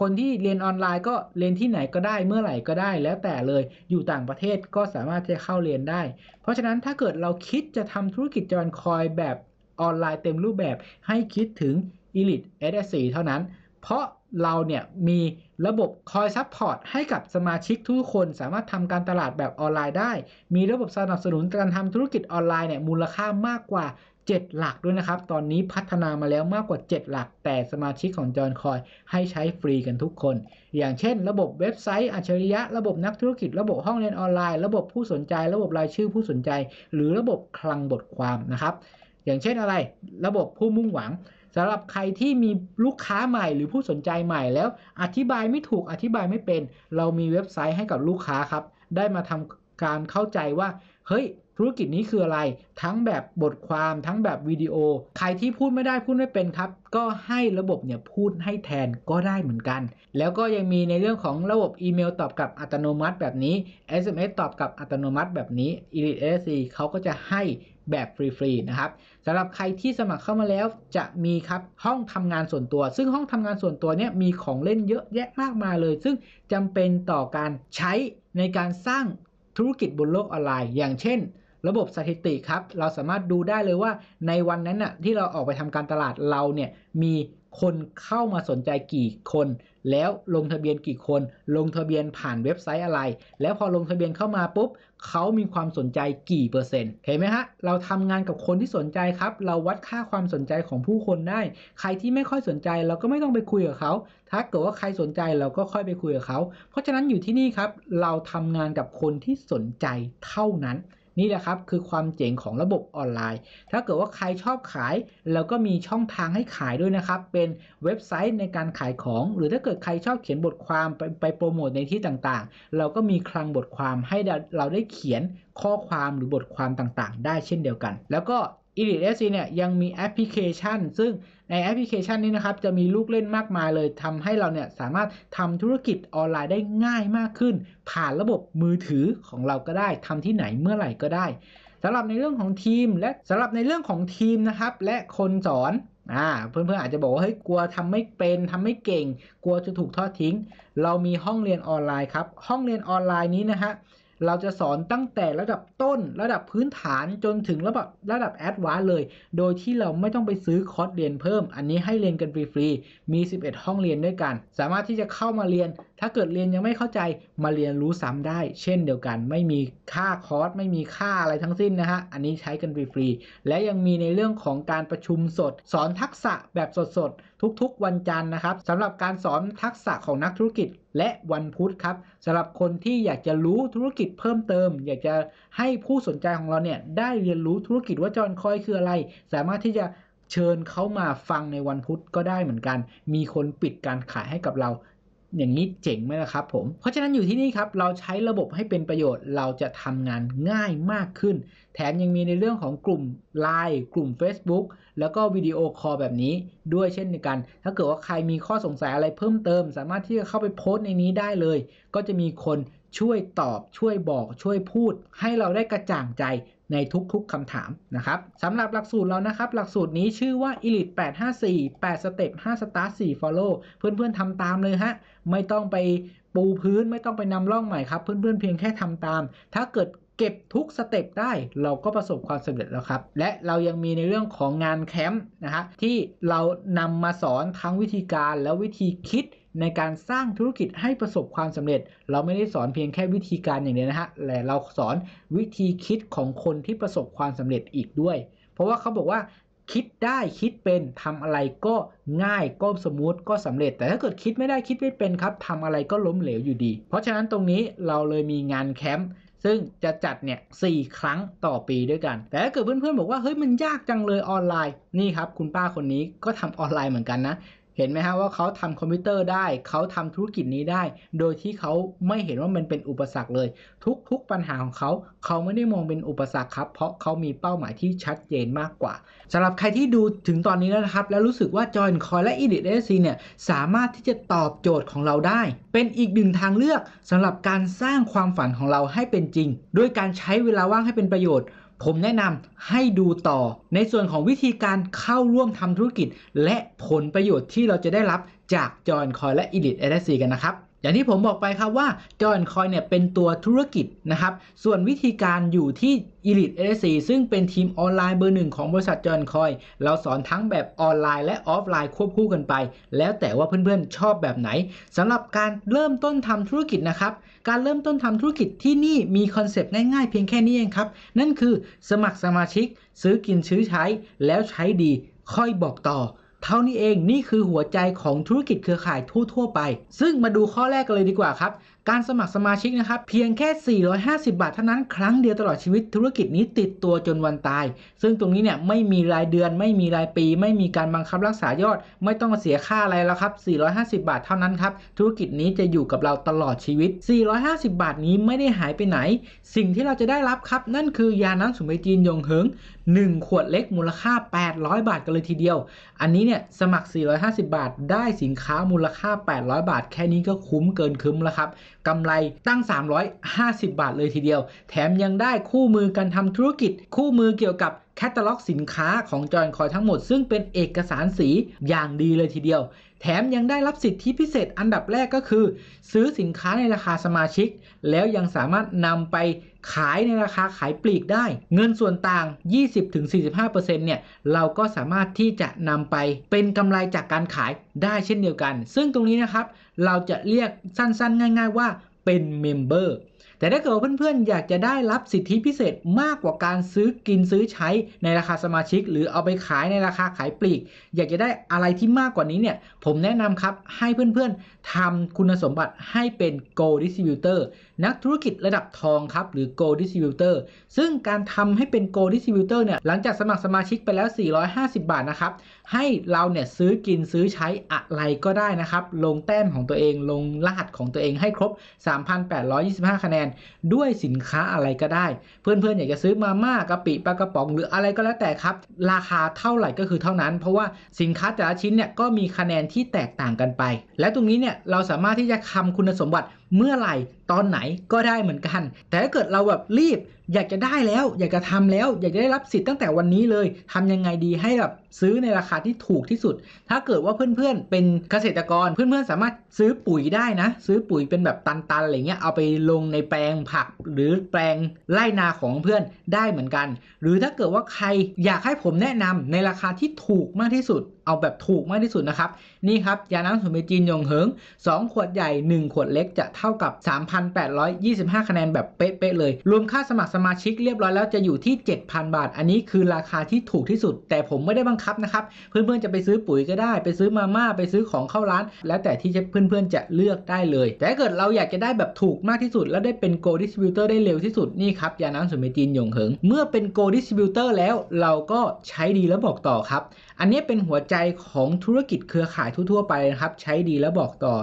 คนที่เรียนออนไลน์ก็เรียนที่ไหนก็ได้เมื่อไหร่ก็ได้ แล้วแต่เลยอยู่ต่างประเทศก็สามารถจะเข้าเรียนได้ เพราะฉะนั้นถ้าเกิดเราคิดจะทำธุรกิจจอนคอยแบบออนไลน์เต็มรูปแบบ ให้คิดถึง Elite s 4เท่านั้น เพราะเราเนี่ยมีระบบคอยซัพพอร์ตให้กับสมาชิกทุกคนสามารถทำการตลาดแบบออนไลน์ได้ มีระบบสนับสนุนการทำธุรกิจออนไลน์เนี่ยมูลค่ามากกว่า 7 หลักด้วยนะครับ ตอนนี้พัฒนามาแล้วมากกว่า 7 หลัก แต่สมาชิกของจอนคอยให้ใช้ฟรีกันทุกคน อย่างเช่นระบบเว็บไซต์อัจฉริยะ ระบบนักธุรกิจ ระบบห้องเรียนออนไลน์ ระบบผู้สนใจ ระบบรายชื่อผู้สนใจ หรือระบบคลังบทความนะครับอย่างเช่นอะไร ระบบผู้มุ่งหวังสำหรับใครที่มีลูกค้าใหม่หรือผู้สนใจใหม่แล้วอธิบายไม่ถูกอธิบายไม่เป็น เรามีเว็บไซต์ให้กับลูกค้าครับได้มาทำการเข้าใจว่าเฮ้ยธุรกิจนี้คืออะไร ทั้งแบบบทความทั้งแบบวิดีโอใครที่พูดไม่ได้พูดไม่เป็นครับ ก็ให้ระบบเนี่ยพูดให้แทนก็ได้เหมือนกัน แล้วก็ยังมีในเรื่องของระบบอีเมลตอบกลับอัตโนมัติแบบนี้ SMS ตอบกลับอัตโนมัติแบบนี้ Elite s เขาก็จะให้แบบฟรีๆนะครับสำหรับใครที่สมัครเข้ามาแล้วจะมีครับห้องทำงานส่วนตัว ซึ่งห้องทำงานส่วนตัวเนี่ยมีของเล่นเยอะแยะมากมายเลย ซึ่งจำเป็นต่อการใช้ในการสร้างธุรกิจบนโลกออนไลน์ อย่างเช่น ระบบสถิติครับเราสามารถดูได้เลยว่าในวันนั้นน่ะที่เราออกไป ทำการตลาดเราเนี่ยมีคนเข้ามาสนใจกี่คน แล้วลงทะเบียนกี่คน ลงทะเบียนผ่านเว็บไซต์อะไร แล้วพอลงทะเบียนเข้ามาปุ๊บเขามีความสนใจกี่เปอร์เซ็นต์ เห็นไหมฮะ เราทำงานกับคนที่สนใจครับ เราวัดค่าความสนใจของผู้คนได้ ใครที่ไม่ค่อยสนใจเราก็ไม่ต้องไปคุยกับเขา ถ้าเกิดว่าใครสนใจเราก็ค่อยไปคุยกับเขา เพราะฉะนั้นอยู่ที่นี่ครับ เราทำงานกับคนที่สนใจเท่านั้นนี่แหละครับคือความเจ๋งของระบบออนไลน์ ถ้าเกิดว่าใครชอบขาย เราก็มีช่องทางให้ขายด้วยนะครับ เป็นเว็บไซต์ในการขายของ หรือถ้าเกิดใครชอบเขียนบทความไปไปโปรโมทในที่ต่างๆ เราก็มีคลังบทความให้เราได้เขียนข้อความหรือบทความต่างๆ ได้เช่นเดียวกัน แล้วก็ e d i t s เนี่ยยังมีแอปพลิเคชัน ซึ่งในแอปพลิเคชันนี้นะครับจะมีลูกเล่นมากมายเลยทำให้เราเนี่ยสามารถทำธุรกิจออนไลน์ได้ง่ายมากขึ้น ผ่านระบบมือถือของเราก็ได้ทำที่ไหนเมื่อไหร่ก็ได้สำหรับในเรื่องของทีมและสำหรับในเรื่องของทีมนะครับ และคนสอนอ่าเพื่อนๆ อาจจะบอกว่าเฮ้ยกลัวทำไม่เป็น ทำไม่เก่ง กลัวจะถูกทอดทิ้ง เรามีห้องเรียนออนไลน์ครับ ห้องเรียนออนไลน์นี้นะฮะเราจะสอนตั้งแต่ระดับต้นระดับพื้นฐานจนถึงระดับระดับแอดวานเลย โดยที่เราไม่ต้องไปซื้อคอร์สเรียนเพิ่ม อันนี้ให้เรียนกันฟรีๆมี 11 ห้องเรียนด้วยกัน สามารถที่จะเข้ามาเรียน ถ้าเกิดเรียนยังไม่เข้าใจมาเรียนรู้ซ้ำได้ เช่นเดียวกันไม่มีค่าคอร์ส ไม่มีค่าอะไรทั้งสิ้นนะฮะ อันนี้ใช้กันฟรีๆและยังมีในเรื่องของการประชุมสด สอนทักษะแบบสดๆทุกๆวันจันทร์นะครับสำหรับการสอนทักษะของนักธุรกิจและวันพุธครับสำหรับคนที่อยากจะรู้ธุรกิจเพิ่มเติม อยากจะให้ผู้สนใจของเราเนี่ย ได้เรียนรู้ธุรกิจว่าจอนคอยคืออะไร สามารถที่จะเชิญเขามาฟังในวันพุธก็ได้เหมือนกัน มีคนปิดการขายให้กับเราอย่างนี้เจ๋งไหมล่ะครับผม เพราะฉะนั้นอยู่ที่นี่ครับเราใช้ระบบให้เป็นประโยชน์เราจะทำงานง่ายมากขึ้น แถมยังมีในเรื่องของกลุ่ม Line กลุ่ม Facebook แล้วก็วิดีโอคอลแบบนี้ด้วยเช่นกัน ถ้าเกิดว่าใครมีข้อสงสัยอะไรเพิ่มเติมสามารถที่จะเข้าไปโพสต์ในนี้ได้เลยก็จะมีคนช่วยตอบช่วยบอก ช่วยพูดให้เราได้กระจ่างใจในทุกๆคำถามนะครับสำหรับหลักสูตรเรานะครับหลักสูตรนี้ชื่อว่า Elite 854 8 Step 5 Start 4 Follow เพื่อนๆทำตามเลยฮะไม่ต้องไปปูพื้นไม่ต้องไปนำร่องใหม่ครับเพื่อนๆ เพียงแค่ทำตาม ถ้าเกิดเก็บทุกสเต็ปได้เราก็ประสบความสำเร็จแล้วครับและเรายังมีในเรื่องของงานแคมป์นะฮะที่เรานำมาสอนทั้งวิธีการและวิธีคิดในการสร้างธุรกิจให้ประสบความสำเร็จ เราไม่ได้สอนเพียงแค่วิธีการอย่างเดียวนะฮะ แต่เราสอนวิธีคิดของคนที่ประสบความสำเร็จอีกด้วย เพราะว่าเขาบอกว่าคิดได้คิดเป็นทำอะไรก็ง่ายก็สมูทก็สำเร็จ แต่ถ้าเกิดคิดไม่ได้คิดไม่เป็นครับทำอะไรก็ล้มเหลวอยู่ดี เพราะฉะนั้นตรงนี้เราเลยมีงานแคมป์ซึ่งจะจัดเนี่ยสครั้งต่อปีด้วยกัน แต่ถ้าเกิดเพื่อนๆบอกว่าเฮ้ยมันยากจังเลยออนไลน์นี่ครับ คุณป้าคนนี้ก็ทำออนไลน์เหมือนกันนะเห็นไหมฮะว่าเขาทำคอมพิวเตอร์ได้ เขาทำธุรกิจนี้ได้ โดยที่เขาไม่เห็นว่ามันเป็นอุปสรรคเลย ทุกๆปัญหาของเขา เขาไม่ได้มองเป็นอุปสรรคครับ เพราะเขามีเป้าหมายที่ชัดเจนมากกว่า สำหรับใครที่ดูถึงตอนนี้แล้วนะครับ แล้วรู้สึกว่าจอยคอยและอีดิทเอซีเนี่ย สามารถที่จะตอบโจทย์ของเราได้ เป็นอีกหนึ่งทางเลือก สำหรับการสร้างความฝันของเราให้เป็นจริงด้วยการใช้เวลาว่างให้เป็นประโยชน์ผมแนะนำให้ดูต่อในส่วนของวิธีการเข้าร่วมทำธุรกิจและผลประโยชน์ที่เราจะได้รับจากจอห์นคอยและ Elite a สด c กันนะครับอย่างที่ผมบอกไปครับว่าจอนคอยเนี่ยเป็นตัวธุรกิจนะครับ ส่วนวิธีการอยู่ที่ Elite l s c ซึ่งเป็นทีมออนไลน์เบอร์หนึ่งของบริษัทจอนคอย เราสอนทั้งแบบออนไลน์และออฟไลน์ควบคู่กันไป แล้วแต่ว่าเพื่อนๆชอบแบบไหนสำหรับการเริ่มต้นทำธุรกิจนะครับ การเริ่มต้นทำธุรกิจที่นี่มีคอนเซปต์ง่ายๆเพียงแค่นี้เองครับ นั่นคือสมัครสมาชิกซื้อกินซื้อใช้แล้วใช้ดีค่อยบอกต่อเท่านี้เองนี่คือหัวใจของธุรกิจเครือข่ายทั่ว ๆ ไป ซึ่งมาดูข้อแรกกันเลยดีกว่าครับ การสมัครสมาชิกนะครับ เพียงแค่ 450 บาทเท่านั้นครั้งเดียวตลอดชีวิต ธุรกิจนี้ติดตัวจนวันตาย ซึ่งตรงนี้เนี่ยไม่มีรายเดือนไม่มีรายปี ไม่มีการบังคับรักษายอด ไม่ต้องเสียค่าอะไรแล้วครับ 450 บาทเท่านั้นครับธุรกิจนี้จะอยู่กับเราตลอดชีวิต 450 บาทนี้ไม่ได้หายไปไหน สิ่งที่เราจะได้รับครับนั่นคือยา น้ำสมุนไพรจีนยงเหิง1 ขวดเล็กมูลค่า 800 บาทกันเลยทีเดียว อันนี้เนี่ยสมัคร 450 บาทได้สินค้ามูลค่า 800 บาท แค่นี้ก็คุ้มเกินคุ้ม แล้วครับ กำไรตั้ง 350 บาทเลยทีเดียว แถมยังได้คู่มือการทำธุรกิจ คู่มือเกี่ยวกับแคตตาล็อกสินค้าของจอรนคอยทั้งหมด ซึ่งเป็นเอกสารสีอย่างดีเลยทีเดียวแถมยังได้รับสิทธิพิเศษอันดับแรกก็คือ ซื้อสินค้าในราคาสมาชิกแล้วยังสามารถนำไปขายในราคาขายปลีกได้ เงินส่วนต่าง 20-45%เนี่ยเราก็สามารถที่จะนำไปเป็นกำไรจากการขายได้เช่นเดียวกัน ซึ่งตรงนี้นะครับ เราจะเรียกสั้นๆ ง่ายๆว่าเป็นเมมเบอร์แต่ถ้าเกิดเพื่อนๆ อยากจะได้รับสิทธิพิเศษมากกว่าการซื้อกินซื้อใช้ในราคาสมาชิก หรือเอาไปขายในราคาขายปลีก อยากจะได้อะไรที่มากกว่านี้เนี่ยผมแนะนำครับให้เพื่อนๆ ทำคุณสมบัติให้เป็น Go Distributor นักธุรกิจระดับทองครับหรือ Go Distributor ซึ่งการทำให้เป็น Go Distributor เนี่ยหลังจากสมัครสมาชิกไปแล้ว 450 บาทนะครับให้เรา เนี่ย ซื้อกินซื้อใช้อะไรก็ได้นะครับลงแต้มของตัวเองลงรหัสของตัวเองให้ครบ 3,825 คะแนนด้วยสินค้าอะไรก็ได้ เพื่อนๆอยากจะซื้อมาม่ากะปิปลากระป๋อง หรืออะไรก็แล้วแต่ครับราคาเท่าไหร่ก็คือเท่านั้น เพราะว่าสินค้าแต่ละชิ้นเนี่ยก็มีคะแนนที่แตกต่างกันไป และตรงนี้เนี่ยเราสามารถที่จะคำคุณสมบัติเมื่อไหร่ ตอนไหน ก็ได้เหมือนกัน แต่ถ้าเกิดเราแบบรีบ อยากจะได้แล้ว อยากจะทำแล้ว อยากจะได้รับสิทธิ์ตั้งแต่วันนี้เลย ทำยังไงดีให้แบบซื้อในราคาที่ถูกที่สุด ถ้าเกิดว่าเพื่อนๆ เป็นเกษตรกร เพื่อนๆ สามารถซื้อปุ๋ยได้นะ ซื้อปุ๋ยเป็นแบบตันๆ อะไรเงี้ย เอาไปลงในแปลงผัก หรือแปลงไร่นาของเพื่อนได้เหมือนกัน หรือถ้าเกิดว่าใครอยากให้ผมแนะนำในราคาที่ถูกมากที่สุดเอาแบบถูกมากที่สุดนะครับ นี่ครับ ยา น้ำสมุนไพรจีนยงเหิง 2 ขวดใหญ่ 1 ขวดเล็กจะเท่ากับ 3,825คะแนนแบบเป๊ะๆเลย รวมค่าสมัครสมาชิกเรียบร้อยแล้วจะอยู่ที่ 7,000 บาท อันนี้คือราคาที่ถูกที่สุด แต่ผมไม่ได้บังคับนะครับ เพื่อนๆจะไปซื้อปุ๋ยก็ได้ ไปซื้อมาม่าไปซื้อของเข้าร้าน แล้วแต่ที่เพื่อนๆจะเลือกได้เลย แต่ถ้าเกิดเราอยากจะได้แบบถูกมากที่สุด แล้วได้เป็นโกลดิสติบิวเตอร์ได้เร็วที่สุดนี่ครับยา น้ำสมุนไพรจีนยงเหิง เมื่อเป็นโกลดิสติบิวเตอร์แล้วเราก็ใช้ดีแล้วบอกต่อครับอันนี้เป็นหัวใจของธุรกิจเครือข่ายทั่ว ๆ ไปนะครับ ใช้ดีแล้วบอกต่อ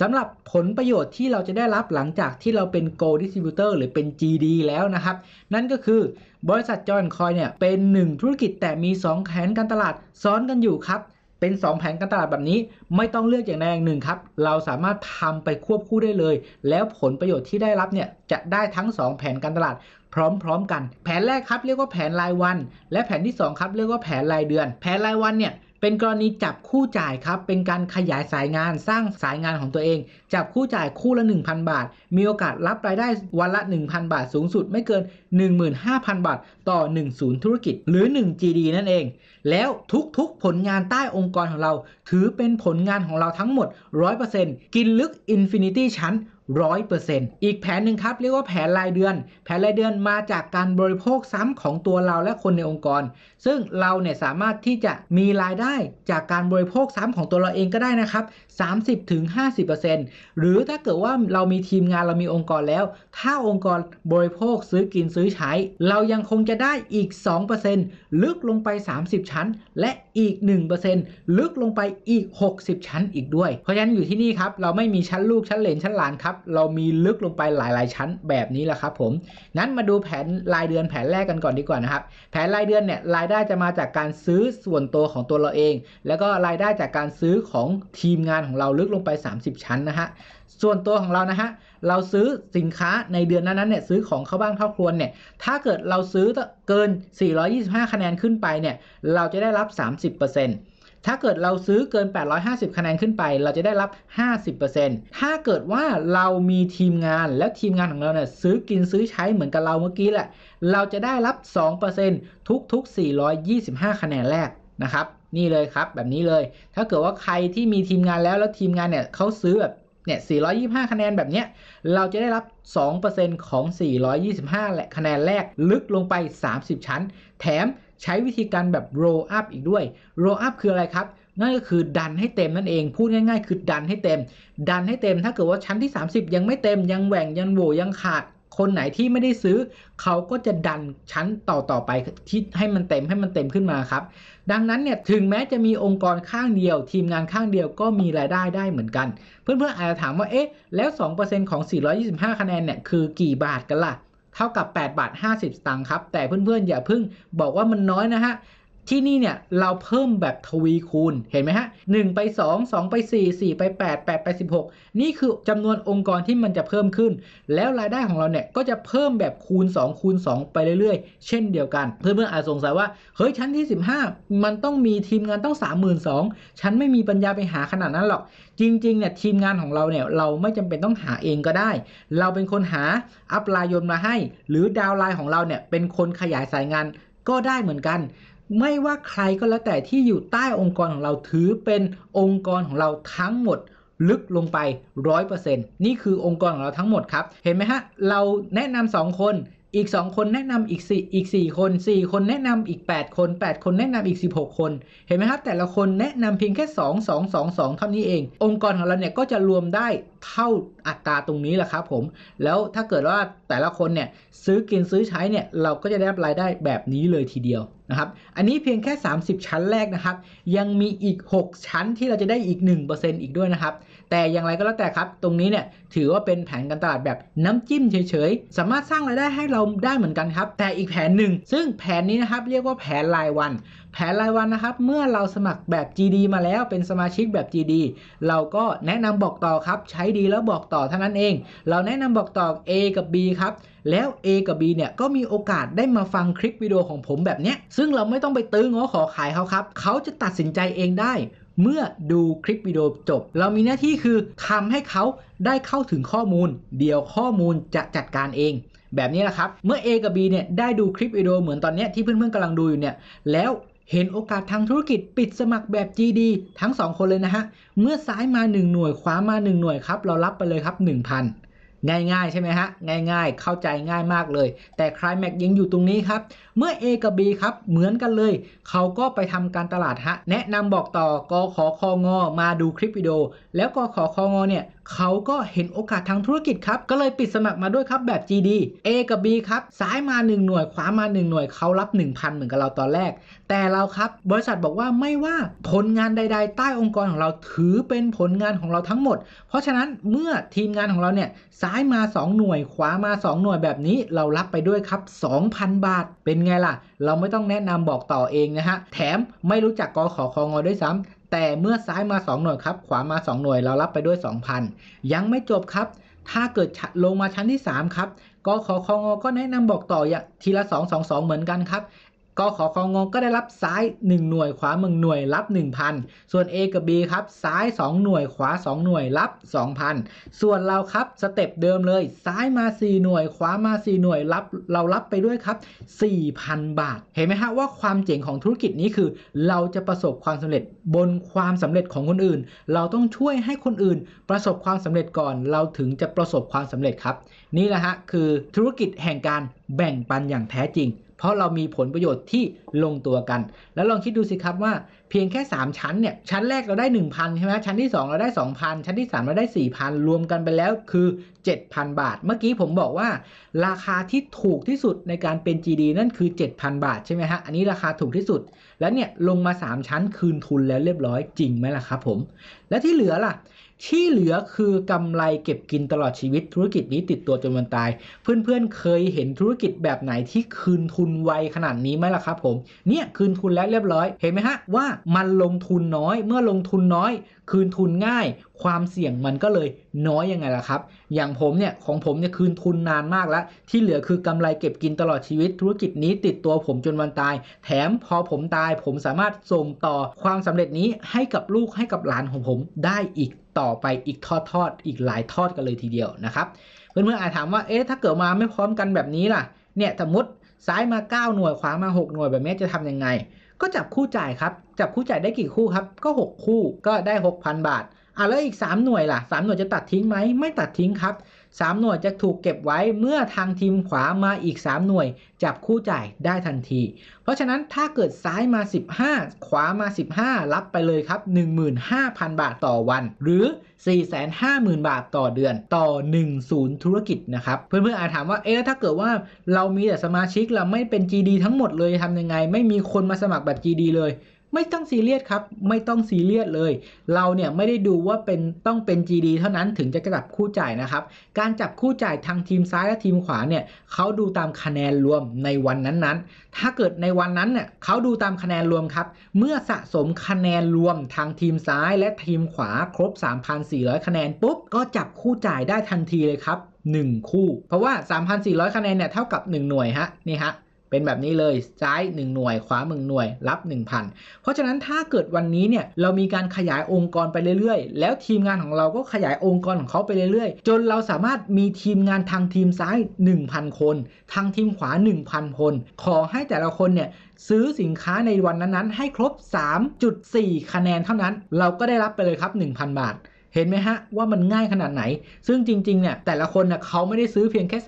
สำหรับผลประโยชน์ที่เราจะได้รับหลังจากที่เราเป็น Go Distributor หรือเป็น GD แล้วนะครับ นั่นก็คือบริษัทจอห์นคอยเนี่ย เป็นหนึ่งธุรกิจแต่มี 2แผนการตลาดซ้อนกันอยู่ครับ เป็น 2 แผนการตลาดแบบนี้ ไม่ต้องเลือกอย่างใดอย่างหนึ่งครับ เราสามารถทำไปควบคู่ได้เลย แล้วผลประโยชน์ที่ได้รับเนี่ยจะได้ทั้ง 2 แผนการตลาดพร้อมๆกัน แผนแรกครับเรียกว่าแผนรายวัน และแผนที่2ครับเรียกว่าแผนรายเดือน แผนรายวันเนี่ยเป็นกรณีจับคู่จ่ายครับ เป็นการขยายสายงาน สร้างสายงานของตัวเอง จับคู่จ่ายคู่ละ 1,000 บาท มีโอกาสรับรายได้วันละ 1,000 บาทสูงสุดไม่เกิน15,000บาทต่อ1ศูนย์ธุรกิจ หรือ1 GD นั่นเอง แล้วทุกๆผลงานใต้องค์กรของเรา ถือเป็นผลงานของเราทั้งหมด100%กินลึกอินฟินิตี้ชั้นร100%อีกแผนหนึ่งครับเรียกว่าแผนรายเดือน แผนรายเดือนมาจากการบริโภคซ้ำของตัวเราและคนในองค์กร ซึ่งเราเนี่ย สามารถที่จะมีรายได้ จากการบริโภคซ้ำของตัวเราเองก็ได้นะครับ30-50%หรือถ้าเกิดว่าเรามีทีมงานเรามีองค์กรแล้ว ถ้าองค์กรบริโภคซื้อกินซื้อใช้ เรายังคงจะได้อีก 2%ลึกลงไป 30 ชั้น และอีก1%ลึกลงไปอีก 60 ชั้นอีกด้วย เพราะฉะนั้นอยู่ที่นี่ครับเราไม่มีชั้นลูกชั้นเหลนชั้นหลานครับเรามีลึกลงไปหลายๆชั้นแบบนี้แหละครับผมงั้นมาดูแผนรายเดือนแผนแรกกันก่อนดีกว่านะครับแผนรายเดือนเนี่ยรายได้จะมาจากการซื้อส่วนตัวของตัวเราเอง แล้วก็รายได้จากการซื้อของทีมงานของเราลึกลงไป 30 ชั้นนะฮะ ส่วนตัวของเรานะฮะ เราซื้อสินค้าในเดือนนั้นๆเนี่ยซื้อของเข้าบ้านเข้าครัวเนี่ย ถ้าเกิดเราซื้อเกิน 425 คะแนนขึ้นไปเนี่ย เราจะได้รับ 30%ถ้าเกิดเราซื้อเกิน 850 คะแนนขึ้นไป เราจะได้รับ 50%ถ้าเกิดว่าเรามีทีมงานแล้วทีมงานของเราเนี่ยซื้อกินซื้อใช้เหมือนกับเราเมื่อกี้แหละ เราจะได้รับ 2%ทุก ๆ 425 คะแนนแรกนะครับนี่เลยครับแบบนี้เลยถ้าเกิดว่าใครที่มีทีมงานแล้วแล้วทีมงานเนี่ยเขาซื้อแบบเนี่ย425 คะแนนแบบเนี้ยเราจะได้รับ 2%ของ 425 และคะแนนแรกลึกลงไป 30 ชั้น แถมใช้วิธีการแบบ roll up อีกด้วย roll up คืออะไรครับ นั่นก็คือดันให้เต็มนั่นเอง พูดง่าย ๆ คือ ดันให้เต็ม ดันให้เต็ม ถ้าเกิดว่าชั้นที่ 30 ยังไม่เต็มยังแหว่งยังโหวยังขาด คนไหนที่ไม่ได้ซื้อเขาก็จะดันชั้นต่อๆไปที่ให้มันเต็มให้มันเต็มขึ้นมาครับดังนั้นเนี่ยถึงแม้จะมีองค์กรข้างเดียว ทีมงานข้างเดียวก็มีรายได้ได้เหมือนกัน เพื่อนๆอาจจะถามว่าเอ๊ะ แล้ว 2%ของ 425 คะแนนเนี่ย คือกี่บาทกันละ่ะ เท่ากับ 8 บาท 50 สตางค์ครับ แต่เพื่อนๆอย่าเพิ่งบอกว่ามันน้อยนะฮะที่นี่เนี่ยเราเพิ่มแบบทวีคูณเห็นไหมฮะ1ไป2 2ไป4 4 ไป 8 8ไป16 นี่คือจำนวนองค์กรที่มันจะเพิ่มขึ้น แล้วรายได้ของเราเนี่ยก็จะเพิ่มแบบคูณ2คูณ2ไปเรื่อย ๆ เช่นเดียวกันเพื่อนเพื่อนอาจสงสัยว่าเฮ้ยชั้นที่ 15 มันต้องมีทีมงานต้อง 32,000ฉันไม่มีปัญญาไปหาขนาดนั้นหรอกจริงๆเนี่ยทีมงานของเราเนี่ยเราไม่จำเป็นต้องหาเองก็ได้ เราเป็นคนหาอัปลายยนมาให้ หรือดาวไลน์ของเราเนี่ยเป็นคนขยายสายงานก็ได้เหมือนกันไม่ว่าใครก็แล้วแต่ที่อยู่ใต้องค์กรของเราถือเป็นองค์กรของเราทั้งหมดลึกลงไปรร้ออยเเป์นต์นี่คือองค์กรของเราทั้งหมดครับ เห็นไหมฮะเราแนะนำสองคนอีก 2 คนแนะนำอีก4อีก 4 คน 4 คนแนะนำอีก 8 คน 8 คนแนะนำอีก 16 คน เห็นไหมครับ แต่ละคนแนะนำเพียงแค่ 2 2 2 2เท่านี้เอง องค์กรของเราเนี่ยก็จะรวมได้เท่าอัตราตรงนี้แหละครับผม แล้วถ้าเกิดว่าแต่ละคนเนี่ย ซื้อกินซื้อใช้เนี่ย เราก็จะได้รายได้แบบนี้เลยทีเดียวนะครับ อันนี้เพียงแค่ 30 ชั้นแรกนะครับ ยังมีอีก 6 ชั้นที่เราจะได้อีก 1%อีกด้วยนะครับแต่อย่างไรก็แล้วแต่ครับตรงนี้เนี่ยถือว่าเป็นแผนการตลาดแบบน้ำจิ้มเฉยๆสามารถสร้างรายได้ให้เราได้เหมือนกันครับแต่อีกแผนหนึ่ง ซึ่งแผนนี้นะครับเรียกว่าแผนรายวัน แผนรายวันนะครับ เมื่อเราสมัครแบบ GD มาแล้วเป็นสมาชิกแบบ GD เราก็แนะนำบอกต่อครับใช้ดีแล้วบอกต่อเท่านั้นเอง เราแนะนำบอกต่อ A กับ B ครับแล้ว A กับ B เนี่ยก็มีโอกาสได้มาฟังคลิปวิดีโอของผมแบบเนี้ยซึ่งเราไม่ต้องไปตื้อง้อขอขายเขาครับเขาจะตัดสินใจเองได้เมื่อดูคลิปวิดีโอจบ เรามีหน้าที่คือทำให้เขาได้เข้าถึงข้อมูลเดี๋ยวข้อมูลจะจัดการเอง แบบนี้แหละครับเมื่อ A กับ B เนี่ยได้ดูคลิปวิดีโอ เหมือนตอนนี้ที่เพื่อนๆกำลังดูอยู่เนี่ยแล้วเห็นโอกาสทางธุรกิจปิดสมัครแบบ GD ทั้ง 2 คนเลยนะฮะ เมื่อซ้ายมา1หน่วยขวามา 1 หน่วยครับ เรารับไปเลยครับ 1,000ง่าย ๆ ใช่ไหมฮะ ง่าย ๆ เข้าใจง่ายมากเลย แต่คลายแม็กยังอยู่ตรงนี้ครับ เมื่อ A กับ B ครับ เหมือนกันเลย เขาก็ไปทำการตลาดฮะ แนะนำบอกต่อกขอคงอมาดูคลิปวิดีโอแล้วกขคองอเนี่ยเขาก็เห็นโอกาสทางธุรกิจครับก็เลยปิดสมัครมาด้วยครับแบบ GD A กับ B ครับ ซ้ายมา 1 หน่วย ขวามา1หน่วยเขารับ 1,000 เหมือนกับเราตอนแรก แต่เราครับบริษัทบอกว่าไม่ว่าผลงานใดๆ ใต้องค์กรของเราถือเป็นผลงานของเราทั้งหมด เพราะฉะนั้นเมื่อทีมงานของเราเนี่ยซ้ายมา 2 หน่วย ขวามา 2 หน่วยแบบนี้ เรารับไปด้วยครับ 2,000 บาท เป็นไงล่ะ เราไม่ต้องแนะนำบอกต่อเองนะฮะแถมไม่รู้จักกอขอคองอด้วยซ้ำแต่เมื่อซ้ายมา 2 หน่วยครับ ขวามา 2 หน่วยเรารับไปด้วย 2,000 ยังไม่จบครับ ถ้าเกิดลงมาชั้นที่ 3 ครับ ก็ขอคงอก็แนะนำบอกต่อทีละ2 2 2เหมือนกันครับกขอของงก็ได้รับซ้าย 1 หน่วยขวาเมืองหน่วยรับ1,000 ส่วน A กับ B ครับซ้าย 2 หน่วยขวา 2หน่วยรับ2,000ส่วนเราครับสเต็ปเดิมเลยซ้ายมา 4 หน่วย ขวามา 4 หน่วยรับเรารับไปด้วยครับ4,000 บาท เห็นไหมฮะว่าความเจ๋งของธุรกิจนี้คือเราจะประสบความสำเร็จบนความสำเร็จของคนอื่น เราต้องช่วยให้คนอื่นประสบความสำเร็จก่อน เราถึงจะประสบความสำเร็จครับนี่แหละฮะคือธุรกิจแห่งการแบ่งปันอย่างแท้จริงพราะเรามีผลประโยชน์ที่ลงตัวกัน แล้วลองคิดดูสิครับว่าเพียงแค่ 3 ชั้นเนี่ย ชั้นแรกเราได้1,000ใช่ไหมชั้นที่ 2 เราได้ 2,000 ชั้นที่3เราได้4,000 รวมกันไปแล้วคือ7,000 บาท เมื่อกี้ผมบอกว่า ราคาที่ถูกที่สุดในการเป็น GD นั่นคือ 7,000 บาทใช่ไหมฮะอันนี้ราคาถูกที่สุด แล้วเนี่ยลงมา 3 ชั้นคืนทุนแล้วเรียบร้อยจริงไหมล่ะครับผม และที่เหลือล่ะที่เหลือคือกำไรเก็บกินตลอดชีวิตธุรกิจนี้ติดตัวจนวันตาย เพื่อนๆเเคยเห็นธุรกิจแบบไหนที่คืนทุนไวขนาดนี้ไหมล่ะครับผมเนี่ยคืนทุนแล้วเรียบร้อย เห็นไหมฮะว่ามันลงทุนน้อยเมื่อลงทุนน้อย คืนทุนง่าย ความเสี่ยงมันก็เลยน้อยยังไงล่ะครับ อย่างผมเนี่ยของผมเนี่ยคืนทุนนานมากแล้ว ที่เหลือคือกำไรเก็บกินตลอดชีวิตธุรกิจนี้ติดตัวผมจนวันตาย แถมพอผมตายผมสามารถส่งต่อความสำเร็จนี้ให้กับลูกให้กับหลานของผมได้อีกต่อไปอีกทอดทอดอีกหลายทอดกันเลยทีเดียวนะครับเพื่อนเพืออาจถามว่าเอ๊ะถ้าเกิดมาไม่พร้อมกันแบบนี้ล่ะ เนี่ยสมมติซ้ายมา 9 หน่วยขวามา 6 หน่วยแบบนี้จะทํำยังไง ก็จับคู่จ่ายครับ จับคู่จ่ายได้กี่คู่ครับ ก็ 6 คู่ก็ได้ 6,000 บาท อ่ะแล้วอีก3หน่วยล่ะ3หน่วยจะตัดทิ้งไหมไม่ตัดทิ้งครับ3 หน่วยจะถูกเก็บไว้เมื่อทางทีมขวามาอีก 3 หน่วยจับคู่จ่ายได้ทันที เพราะฉะนั้นถ้าเกิดซ้ายมา 15 ขวามา 15รับไปเลยครับ 15,000 บาทต่อวัน หรือ 450,000 บาทต่อเดือนต่อ1ศูนย์ธุรกิจนะครับ เพื่อนๆอาจถามว่าเอ๊ะถ้าเกิดว่าเรามีแต่สมาชิกเราไม่เป็น GD ทั้งหมดเลยทำยังไงไม่มีคนมาสมัครแบบ GD เลยไม่ต้องซีเรียสครับไม่ต้องซีเรียส เลย เราเนี่ยไม่ได้ดูว่าเป็นต้องเป็น GD เท่านั้นถึงจะจับคู่จ่ายนะครับการจับคู่จ่ายทางทีมซ้ายและทีมขวาเนี่ยเขาดูตามคะแนนรวมในวันนั้นๆ ถ้าเกิดในวันนั้นเนี่ยเขาดูตามคะแนนรวมครับเมื่อสะสมคะแนนรวม ทางทีมซ้ายและทีมขวา ครบ 3,400 คะแนนปุ๊บก็จับคู่จ่ายได้ทันทีเลยครับ 1 คู่ เพราะว่า 3,400 คะแนนเนี่ยเท่ากับ1หน่วยฮะนี่ฮะเป็นแบบนี้เลยซ้าย1หน่วย ขวา1หน่วยรับ 1,000 เพราะฉะนั้นถ้าเกิดวันนี้เนี่ยเรามีการขยายองค์กรไปเรื่อยๆ แล้วทีมงานของเราก็ขยายองค์กรของเขาไปเรื่อยๆ จนเราสามารถมีทีมงานทางทีมซ้าย 1,000 คนทางทีมขวา 1,000 คน ขอให้แต่ละคนเนี่ยซื้อสินค้าในวันนั้นๆ ให้ครบ 3.4 คะแนน เท่านั้น เราก็ได้รับไปเลยครับ 1,000 บาทเห็นไหมฮะว่ามันง่ายขนาดไหน ซึ่งจริงๆเนี่ยแต่ละคนเน่ยเขาไม่ได้ซื้อเพียงแค่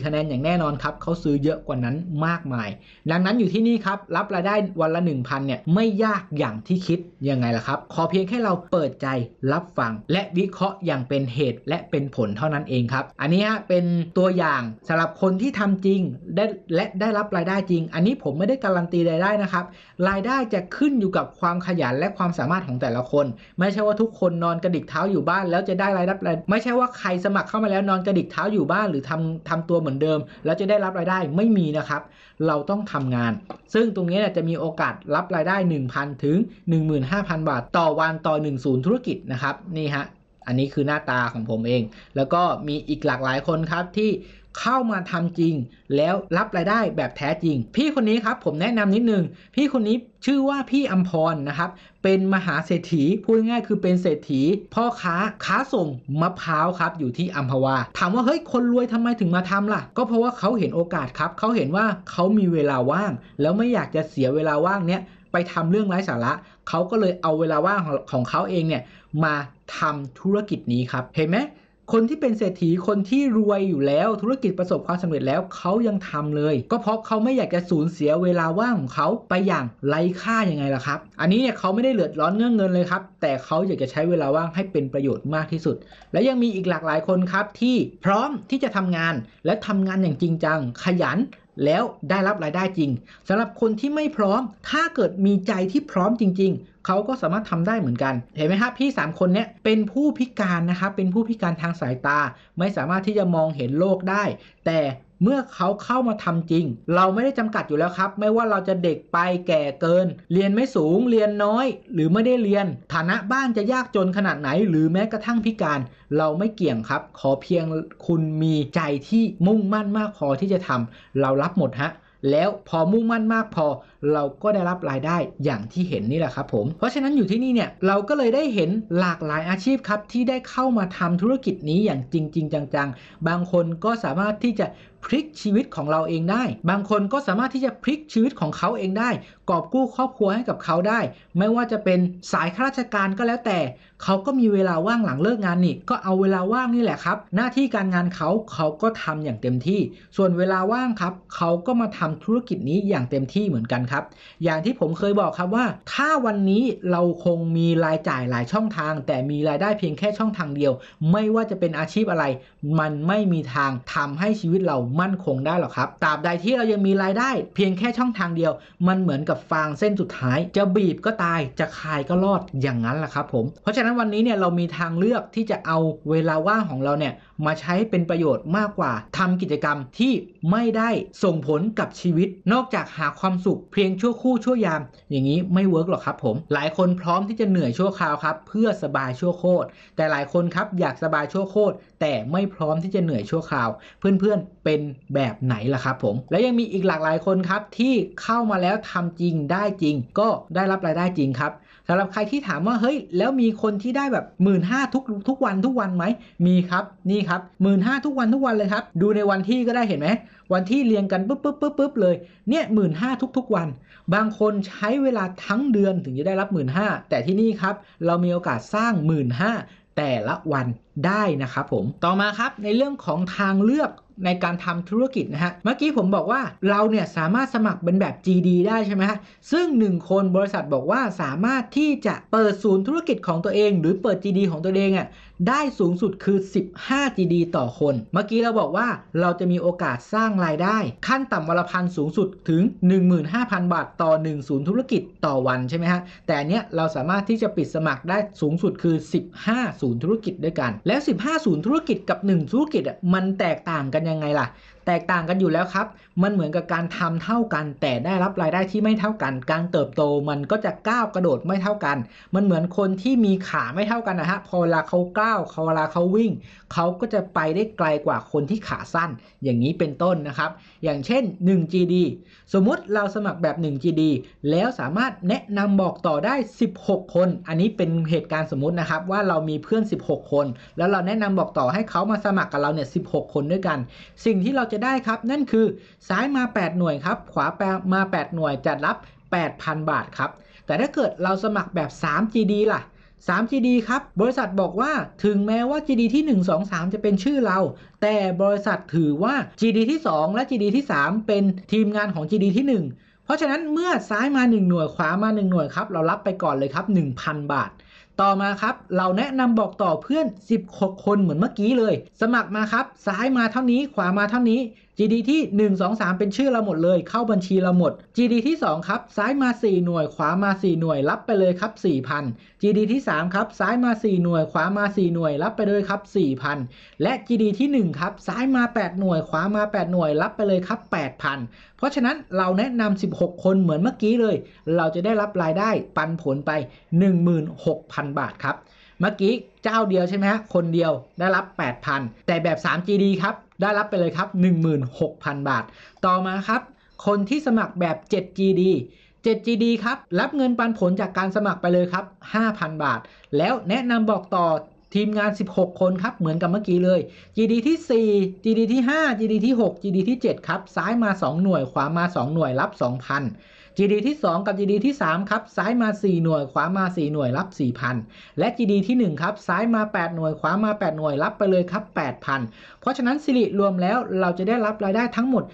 3.4 คะแนนอย่างแน่นอนครับเขาซื้อเยอะกว่านั้นมากมาย ดังนั้นอยู่ที่นี่ครับรับรายได้วันละ 1,000เนี่ยไม่ยากอย่างที่คิดยังไงล่ะครับขอเพียงแค่เราเปิดใจ รับฟังและวิเคราะห์อย่างเป็นเหตุ และเป็นผลเท่านั้นเองครับอันนี้ฮะเป็นตัวอย่างสำหรับคนที่ทำจริงได้และได้รับรายได้จริง อันนี้ผมไม่ได้การันตีรายได้นะครับรายได้จะขึ้นอยู่กับความขยันและความสามารถของแต่ละคน ไม่ใช่ว่าทุกคนนอนกระดิกเท้าาอยู่บ้านแล้วจะได้รายได้ไม่ใช่ว่าใครสมัครเข้ามาแล้วนอนกระดิกเท้าอยู่บ้านหรือทำทำตัวเหมือนเดิมแล้วจะได้รับรายได้ไม่มีนะครับ เราต้องทำงานซึ่งตรงนี้จะมีโอกาสรับรายได้ 1,000 ถึง 15,000 บาท ต่อวันต่อ1ศูนย์ธุรกิจนะครับ นี่ฮะ อันนี้คือหน้าตาของผมเอง แล้วก็มีอีกหลากหลายคนครับที่เข้ามาทำจริงแล้วรับรายได้แบบแท้จริง พี่คนนี้ครับผมแนะนำนิดนึงพี่คนนี้ชื่อว่าพี่อมพรนะครับเป็นมหาเศรษฐีพูดง่ายคือเป็นเศรษฐี พ่อค้าค้าส่งมะพร้าวครับอยู่ที่อัมพวาถามว่าเฮ้ยคนรวยทำไมถึงมาทำล่ะ ก็เพราะว่าเขาเห็นโอกาสครับ เขาเห็นว่าเขามีเวลาว่างแล้วไม่อยากจะเสียเวลาว่างเนี้ยไปทำเรื่องไร้สาระ เขาก็เลยเอาเวลาว่างของเขาเองเนี่ยมาทำธุรกิจนี้ครับเห็นไหมคนที่เป็นเศรษฐีคนที่รวยอยู่แล้วธุรกิจประสบความสำเร็จแล้วเขายังทำเลย ก็เพราะเขาไม่อยากจะสูญเสียเวลาว่างของเขาไปอย่างไร้ค่ายังไงล่ะครับอันนี้เนี่ยเขาไม่ได้เลือดร้อนเรื่องเงินเลยครับ แต่เขาอยากจะใช้เวลาว่างให้เป็นประโยชน์มากที่สุด และยังมีอีกหลากหลายคนครับที่พร้อมที่จะทำงานและทำงานอย่างจริงจังขยันแล้วได้รับรายได้จริงสำหรับคนที่ไม่พร้อมถ้าเกิดมีใจที่พร้อมจริงเขาก็สามารถทำได้เหมือนกัน เห็นไหมครับพี่3คนเนี้ยเป็นผู้พิการ นะครับเป็นผู้พิการทางสายตา ไม่สามารถที่จะมองเห็นโลกได้ แต่เมื่อเขาเข้ามาทำจริง เราไม่ได้จำกัดอยู่แล้วครับ ไม่ว่าเราจะเด็กไปแก่เกิน เรียนไม่สูงเรียนน้อย หรือไม่ได้เรียนฐานะบ้านจะยากจนขนาดไหน หรือแม้กระทั่งพิการ เราไม่เกี่ยงครับ ขอเพียงคุณมีใจที่มุ่งมั่นมากพอที่จะทำ เรารับหมดฮะแล้วพอมุ่งมั่นมากพอเราก็ได้รับรายได้อย่างที่เห็นนี่แหละครับผมเพราะฉะนั้นอยู่ที่นี่เนี่ย เราก็เลยได้เห็นหลากหลายอาชีพครับ ที่ได้เข้ามาทำธุรกิจนี้อย่างจริงจริงจัง ๆ บางคนก็สามารถที่จะพลิกชีวิตของเราเองได้ บางคนก็สามารถที่จะพลิกชีวิตของเขาเองได้ กอบกู้ครอบครัวให้กับเขาได้ ไม่ว่าจะเป็นสายข้าราชการก็แล้วแต่ เขาก็มีเวลาว่างหลังเลิกงานนี่ ก็เอาเวลาว่างนี่แหละครับ หน้าที่การงานเขาเขาก็ทำอย่างเต็มที่ ส่วนเวลาว่างครับ เขาก็มาทำธุรกิจนี้อย่างเต็มที่เหมือนกันครับอย่างที่ผมเคยบอกครับว่าถ้าวันนี้เราคงมีรายจ่ายหลายช่องทาง แต่มีรายได้เพียงแค่ช่องทางเดียว ไม่ว่าจะเป็นอาชีพอะไร มันไม่มีทางทำให้ชีวิตเรามั่นคงได้หรอกครับตราบใดที่เรายังมีรายได้เพียงแค่ช่องทางเดียว มันเหมือนกับฟางเส้นสุดท้าย จะบีบก็ตายจะคายก็รอดอย่างนั้นแหละครับผมเพราะฉะนั้นวันนี้เนี่ยเรามีทางเลือกที่จะเอาเวลาว่างของเราเนี่ยมาใช้เป็นประโยชน์มากกว่า ทำกิจกรรมที่ไม่ได้ส่งผลกับชีวิตนอกจากหาความสุขเพียพียงชั่วคู่ชั่วยาม อย่างนี้ไม่เวิร์กหรอกครับผมหลายคนพร้อมที่จะเหนื่อยชั่วคราวครับ เพื่อสบายชั่วโคตรแต่หลายคนครับอยากสบายชั่วโคตรแต่ไม่พร้อมที่จะเหนื่อยชั่วคราว เพื่อนๆเป็นแบบไหนล่ะครับผมและยังมีอีกหลากหลายคนครับ ที่เข้ามาแล้วทำจริงได้จริง ก็ได้รับรายได้จริงครับสำหรับใครที่ถามว่าเฮ้ย แล้วมีคนที่ได้แบบหมื่นห้าทุกทุก วันทุกวันไหมมีครับนี่ครับหมื่นห้าทุกวันทุกวันเลยครับ ดูในวันที่ก็ได้เห็นไหม วันที่ เรียง กันปุ๊บปุ๊บปุ๊บปุ๊บเลยเนี่ยหมื่นห้าทุก ทุก วัน บางคนใช้เวลาทั้งเดือนถึงจะ ได้รับหมื่นห้าแต่ที่นี่ ครับ เรามีโอกาสสร้างหมื่นห้าแต่ละวันได้นะครับผมต่อมาครับในเรื่องของทางเลือกในการทำธุรกิจนะฮะเมื่อกี้ผมบอกว่าเราเนี่ยสามารถสมัครเป็นแบบ GD ได้ใช่ไหมฮะซึ่ง1คนบริษัทบอกว่าสามารถที่จะเปิดศูนย์ธุรกิจของตัวเองหรือเปิด GD ของตัวเองอ่ะได้สูงสุดคือ 15 GD ต่อคนเมื่อกี้เราบอกว่าเราจะมีโอกาสสร้างรายได้ ขั้นต่ำวันละพันสูงสุดถึง 15,000 บาทต่อ 1 ศูนย์ธุรกิจต่อวันใช่ไหมฮะแต่อันเนี้ยเราสามารถที่จะปิดสมัครได้สูงสุดคือ 15ศูนย์ธุรกิจด้วยกัน แล้ว15ศูนย์ธุรกิจกับ 1 ธุรกิจอ่ะมันแตกต่างกันยัยังไงล่ะ แตกต่างกันอยู่แล้วครับ มันเหมือนกับการทำเท่ากัน แต่ได้รับรายได้ที่ไม่เท่ากัน การเติบโตมันก็จะก้าวกระโดดไม่เท่ากัน มันเหมือนคนที่มีขาไม่เท่ากันนะฮะพอเวลาเขาก้าวพอเวลาเขาวิ่ง เขาก็จะไปได้ไกลกว่าคนที่ขาสั้น อย่างนี้เป็นต้นนะครับ อย่างเช่น 1GD สมมุติเราสมัครแบบ 1GD แล้วสามารถแนะนำบอกต่อได้ 16 คน อันนี้เป็นเหตุการณ์สมมตินะครับ ว่าเรามีเพื่อน 16 คน แล้วเราแนะนำบอกต่อให้เขามาสมัครกับเราเนี่ย16 คนด้วยกัน สิ่งที่เราจะได้ครับ นั่นคือซ้ายมา8หน่วยครับขวามา 8 หน่วยจัดรับ 8,000 บาทครับแต่ถ้าเกิดเราสมัครแบบ 3GD ล่ะ3 GD ครับบริษัทบอกว่าถึงแม้ว่า GD ที่ 1 2 3 จะเป็นชื่อเรา แต่บริษัทถือว่า GD ที่ 2 และ GD ที่3 เป็นทีมงานของ GD ที่ 1 เพราะฉะนั้นเมื่อซ้ายมา1หน่วยขวามา 1 หน่วยครับเรารับไปก่อนเลยครับ 1,000 บาทต่อมาครับเราแนะนำบอกต่อเพื่อน16คนเหมือนเมื่อกี้เลย สมัครมาครับซ้ายมาเท่านี้ขวามาเท่านี้ GD ที่1 2 3 เป็นชื่อเราหมดเลยเข้าบัญชีเราหมด GD ที่2ครับซ้ายมา4หน่วยขวามา4หน่วยรับไปเลยครับ4,000 GD ที่3ครับซ้ายมา4หน่วยขวามา4หน่วยรับไปเลยครับ4,000และ GD ที่1ครับซ้ายมา 8 หน่วย ขวามา 8 หน่วยรับไปเลยครับ 8,000เพราะฉะนั้นเราแนะนำ16 คนเหมือนเมื่อกี้เลย เราจะได้รับรายได้ปันผลไป 16,000 บาทครับเมื่อกี้เจ้าเดียวใช่ไหมฮะคนเดียวได้รับ 8,000 แต่แบบ 3GD ครับ ได้รับไปเลยครับ 16,000 บาท ต่อมาครับ คนที่สมัครแบบ 7GD 7GD ครับรับเงินปันผลจากการสมัครไปเลยครับ 5,000 บาท แล้วแนะนำบอกต่อทีมงาน 16 คนครับ เหมือนกับเมื่อกี้เลย GD ที่ 4 GD ที่ 5 GD ที่ 6 GD ที่ 7 ครับซ้ายมา 2 หน่วยขวามา 2 หน่วยรับ 2,000 GD ที่ 2 กับ GD ที่ 3 ครับ ซ้ายมา 4 หน่วย ขวามา 4 หน่วยรับ 4,000 และ GD ที่1 ครับ ซ้ายมา 8หน่วยขวามา8หน่วยรับไปเลยครับ 8,000 เพราะฉะนั้นสิริรวมแล้วเราจะได้รับรายได้ทั้งหมด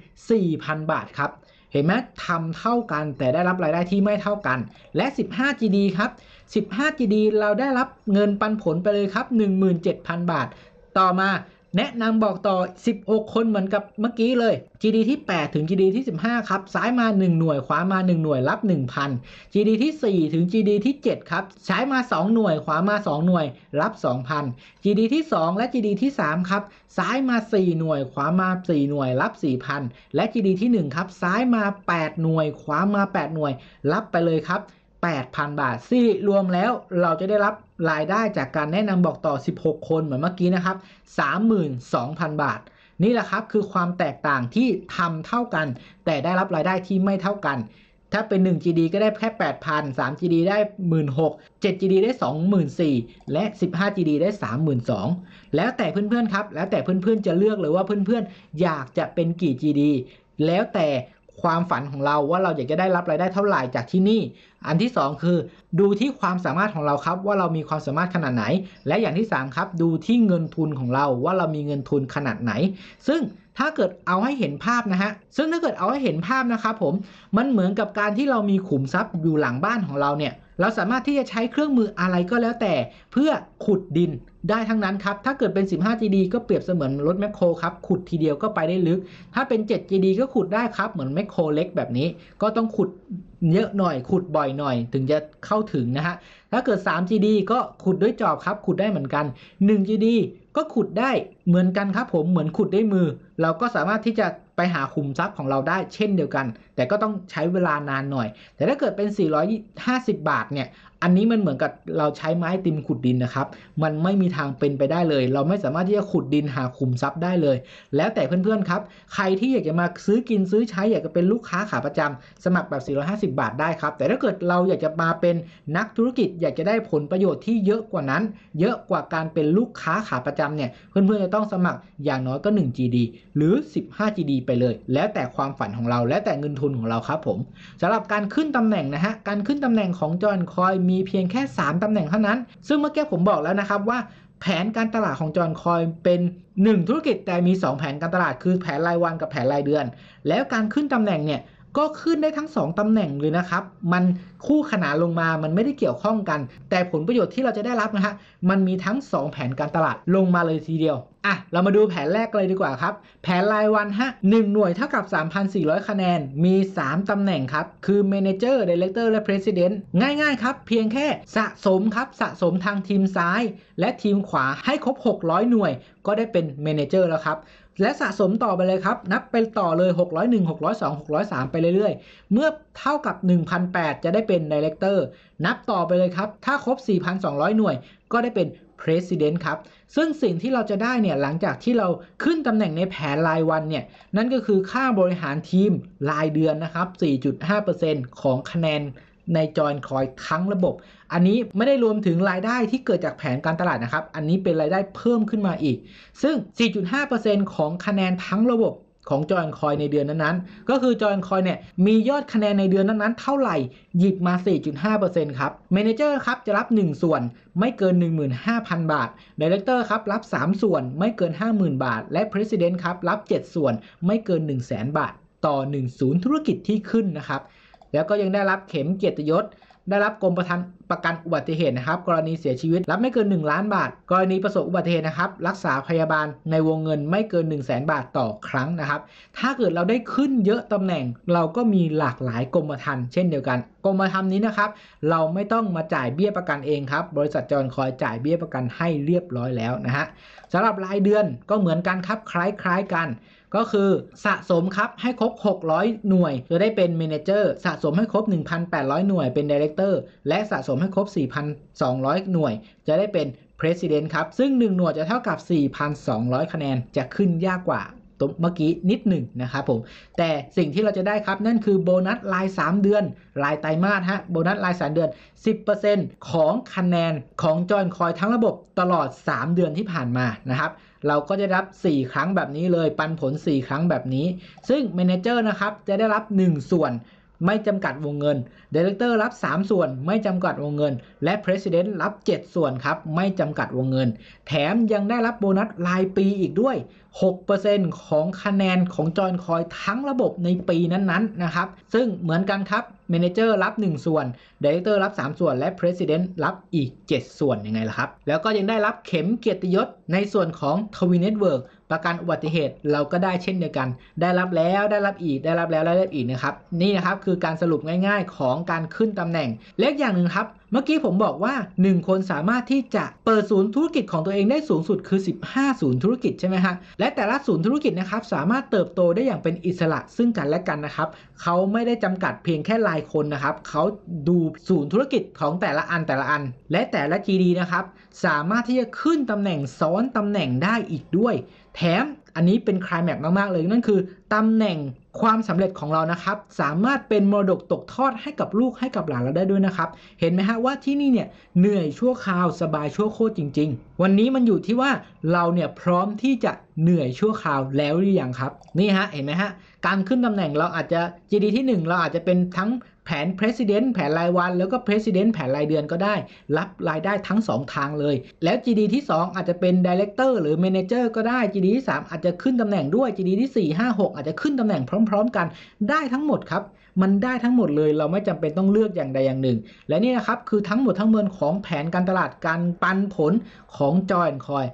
24,000บาทครับ เห็นไหมทำเท่ากันแต่ได้รับรายได้ที่ไม่เท่ากัน และ15 GD ครับ15 GD เราได้รับเงินปันผลไปเลยครับ 17,000 บาท ต่อมาแนะนำบอกต่อ16คนเหมือนกับเมื่อกี้เลย GD ที่8ถึง GD ที่ 15ครับซ้ายมา 1 หน่วย ขวามา 1 หน่วยรับ 1,000 GD ที่4 ถึง GD ที่7 ครับซ้ายมา 2 หน่วย ขวามา 2 หน่วย รับ2,000 GD ที่ 2 และ GD ที่3 ครับ ซ้ายมา4หน่วยขวามา4หน่วยรับ4,000และ GD ที่1 ครับซ้ายมา8หน่วยขวามา8หน่วยรับไปเลยครับ8,000 บาท ซี่รวมแล้วเราจะได้รับรายได้ จากการแนะนำบอกต่อ 16 คนเหมือนเมื่อกี้นะครับ 32,000 บาท นี่แหละครับคือความแตกต่างที่ทำเท่ากัน แต่ได้รับรายได้ที่ไม่เท่ากัน ถ้าเป็น 1 GD ก็ได้ แค่ 8,000 3 GD ได้ 16 7 GD ได้ 24,000และ 15 GD ได้32,000แล้วแต่เพื่อน ๆ ครับ แล้วแต่เพื่อน ๆ จะเลือกเลยว่าเพื่อนๆอยากจะเป็นกี่ GD แล้วแต่ความฝันของเราว่าเราอยากจะได้รับรายได้เท่าไหร่จากที่นี่ อันที่ 2 คือ ดูที่ความสามารถของเราครับว่าเรามีความสามารถขนาดไหน และอย่างที่ 3 ครับ ดูที่เงินทุนของเราว่าเรามีเงินทุนขนาดไหน ซึ่งถ้าเกิดเอาให้เห็นภาพนะฮะ ซึ่งถ้าเกิดเอาให้เห็นภาพนะครับผม มันเหมือนกับการที่เรามีขุมทรัพย์อยู่หลังบ้านของเราเนี่ย เราสามารถที่จะใช้เครื่องมืออะไรก็แล้วแต่เพื่อขุดดินได้ทั้งนั้นครับ ถ้าเกิดเป็น 15 GD ก็เปรียบเสมือนรถแมคโครครับ ขุดทีเดียวก็ไปได้ลึก ถ้าเป็น 7 GD ก็ขุดได้ครับ เหมือนแมคโครเล็กแบบนี้ ก็ต้องขุดเยอะหน่อย ขุดบ่อยหน่อย ถึงจะเข้าถึงนะฮะ ถ้าเกิด 3 GD ก็ขุดด้วยจอบครับ ขุดได้เหมือนกัน 1 GD ก็ขุดได้เหมือนกันครับผม เหมือนขุดด้วยมือ เราก็สามารถที่จะไปหาคุมทรัพย์ของเราได้ เช่นเดียวกัน แต่ก็ต้องใช้เวลานานหน่อย แต่ถ้าเกิดเป็น 450 บาท เนี่ยอันนี้มันเหมือนกับเราใช้ไม้ติมขุดดินนะครับ มันไม่มีทางเป็นไปได้เลย เราไม่สามารถที่จะขุดดินหาขุมทรัพย์ได้เลย แล้วแต่เพื่อนๆครับ ใครที่อยากจะมาซื้อกินซื้อใช้ อยากจะเป็นลูกค้าขาประจำ สมัครแบบ 450 บาทได้ครับ แต่ถ้าเกิดเราอยากจะมาเป็นนักธุรกิจอยากจะได้ผลประโยชน์ที่เยอะกว่านั้น เยอะกว่าการเป็นลูกค้าขาประจำเนี่ย เพื่อนๆจะต้องสมัครอย่างน้อยก็ 1 GD หรือ 15 GD ไปเลย แล้วแต่ความฝันของเรา และแต่เงินทุนของเราครับผมสำหรับการขึ้นตำแหน่งนะฮะ การขึ้นตำแหน่งของจอห์นคอยมีเพียงแค่ 3 ตำแหน่งเท่านั้น ซึ่งเมื่อกี้ผมบอกแล้วนะครับว่า แผนการตลาดของจอห์นคอยเป็น 1 ธุรกิจแต่มี 2 แผนการตลาด คือแผนรายวันกับแผนรายเดือน แล้วการขึ้นตำแหน่งเนี่ยก็ขึ้นได้ทั้ง 2ตำแหน่งเลยนะครับ มันคู่ขนานลงมา มันไม่ได้เกี่ยวข้องกัน แต่ผลประโยชน์ที่เราจะได้รับนะฮะ มันมีทั้ง 2 แผนการตลาดลงมาเลยทีเดียว อ่ะ เรามาดูแผนแรกเลยดีกว่าครับ แผนรายวันฮะหนึ่งหน่วยเท่ากับ 3,400 คะแนน มี 3 ตำแหน่งครับ คือ Manager Director และ President ง่ายๆครับ เพียงแค่สะสมครับ สะสมทางทีมซ้ายและทีมขวาให้ครบ600หน่วย ก็ได้เป็น Manager แล้วครับและสะสมต่อไปเลยครับ นับไปต่อเลย 601 602 603 ไปเรื่อยๆ เมื่อเท่ากับ1,008จะได้เป็นเ i r เตอร์นับต่อไปเลยครับ ถ้าครบ 4,200 หน่วย ก็ได้เป็น President ครับ ซึ่งสิ่งที่เราจะได้เนี่ย หลังจากที่เราขึ้นตำแหน่งในแผนรายวันเนี่ย นั่นก็คือค่าบริหารทีมรายเดือนนะครับ4.5%ของคะแนนในจอยคอยทั้งระบบ อันนี้ไม่ได้รวมถึงรายได้ที่เกิดจากแผนการตลาดนะครับ อันนี้เป็นรายได้เพิ่มขึ้นมาอีก ซึ่ง 4.5%ของคะแนนทั้งระบบของจอยคอยในเดือนนั้นๆ ก็คือจอยคอยเนี่ย มียอดคะแนนในเดือนนั้นๆเท่าไหร่หยิบมา 4.5%ครับ เมนเจอร์ครับจะรับ 1 ส่วนไม่เกิน 15,000บาทดีเลกเตอร์ครับรับ 3 ส่วน ไม่เกิน 50,000 บาท และ President ครับรับ 7ส่วนไม่เกิน1,000 0บาทต่อ1ศูนย์ธุรกิจที่ขึ้นนะครับแล้วก็ยังได้รับเข็มเกียรติยศ ได้รับกรมประทันประกันอุบัติเหตุนะครับ กรณีเสียชีวิตรับไม่เกิน1ล้านบาทกรณีประสบอุบัติเหตุนะครับ รักษาพยาบาลในวงเงินไม่เกิน 1 0 0 0 0แบาทต่อครั้งนะครับ ถ้าเกิดเราได้ขึ้นเยอะตำแหน่ง เราก็มีหลากหลายกรมธรรม์เช่นเดียวกัน กรมธรรม์นี้นะครับ เราไม่ต้องมาจ่ายเบี้ยประกันเองครับ บริษัทจอนคอยจ่ายเบี้ยประกันให้เรียบร้อยแล้วนะฮะสำหรับรายเดือนก็เหมือนกันครับ คล้ายๆกันก็คือสะสมครับให้ครบ 600 หน่วย จะได้เป็นเมนเจอร์สะสมให้ครบ 1,800 หน่วยเป็นดีเลกเตอร์ และสะสมให้ครบ 4,200 หน่วย จะได้เป็นรสิดเนนต์ครับ ซึ่ง 1 หน่วยจะเท่ากับ 4,200 คะแนนจะขึ้นยากกว่าตัวเมื่อกี้นิดหนึ่งนะครับผม แต่สิ่งที่เราจะได้ครับนั่นคือโบนัสราย 3 เดือนรายไตรมาสฮะ โบนัสรายสาเดือน 10%ของคะแนนของจอยคอยทั้งระบบตลอด 3 เดือนที่ผ่านมานะครับเราก็จะรับ 4 ครั้งแบบนี้เลย ปันผล 4 ครั้งแบบนี้ ซึ่งเมนเจอร์นะครับ จะได้รับ 1 ส่วน ไม่จำกัดวงเงินดีเลกเตอร์รับ 3 ส่วน ไม่จำกัดวงเงิน และ President รับ 7 ส่วนครับ ไม่จำกัดวงเงิน แถมยังได้รับโบนัสรายปีอีกด้วย 6%ของคะแนนของจอยคอยทั้งระบบในปีนั้นๆนนะครับ ซึ่งเหมือนกันครับเมนเจอร์รับ 1 ส่วนดีเรคเตอร์รับ 3 ส่วนและ s ร d e n นรับอีก 7 ส่วนยังไงล่ะครับ แล้วก็ยังได้รับเข็มเกียรติยศในส่วนของทวีเน็ตเวิร์กประกันอุบัติเหตุเราก็ได้เช่นเดียวกัน ได้รับแล้วได้รับอีก ได้รับแล้วได้รับอีกนะครับ นี่นะครับ คือการสรุปง่าย ๆของการขึ้นตำแหน่ง เล็กอย่างหนึ่งครับ เมื่อกี้ผมบอกว่า 1 คนสามารถที่จะเปิดศูนย์ธุรกิจของตัวเองได้สูงสุดคือ 15ศูนย์ธุรกิจใช่ไหมฮะและแต่ละศูนย์ธุรกิจนะครับสามารถเติบโตได้อย่างเป็นอิสระซึ่งกันและกันนะครับ เขาไม่ได้จำกัดเพียงแค่รายคนนะครับ เขาดูศูนย์ธุรกิจของแต่ละอันแต่ละอัน และแต่ละ GD นะครับสามารถที่จะขึ้นตำแหน่งซ้อนตำแหน่งได้อีกด้วยแถมอันนี้เป็นคลายแมปมากๆ เลย นั่นคือตำแหน่งความสำเร็จของเรานะครับสามารถเป็นมรดกตกทอดให้กับลูกให้กับหลานเราได้ด้วยนะครับเห็นไหมฮะว่าที่นี่เนี่ยเหนื่อยชั่วคราวสบายชั่วโคตรจริง ๆ วันนี้มันอยู่ที่ว่าเราเนี่ยพร้อมที่จะเหนื่อยชั่วคราวแล้วหรือยัง ครับ นี่ฮะเห็นไหมฮะ การขึ้นตำแหน่งเราอาจจะ GD ที่1 เราอาจจะเป็นทั้งแผน President แผนรายวัน แล้วก็ President แผนรายเดือนก็ได้ รับรายได้ทั้ง 2 ทางเลย แล้ว GD ที่ 2 อาจจะเป็น Director หรือ Manager ก็ได้ GD ที่3อาจจะขึ้นตำแหน่งด้วย GD ที่4 5 6อาจจะขึ้นตำแหน่งพร้อมๆ กันได้ทั้งหมดครับมันได้ทั้งหมดเลยเราไม่จำเป็นต้องเลือกอย่างใดอย่างหนึ่ง และนี่นะครับคือทั้งหมดทั้งมวลของแผนการตลาดการปันผลของจอยคอย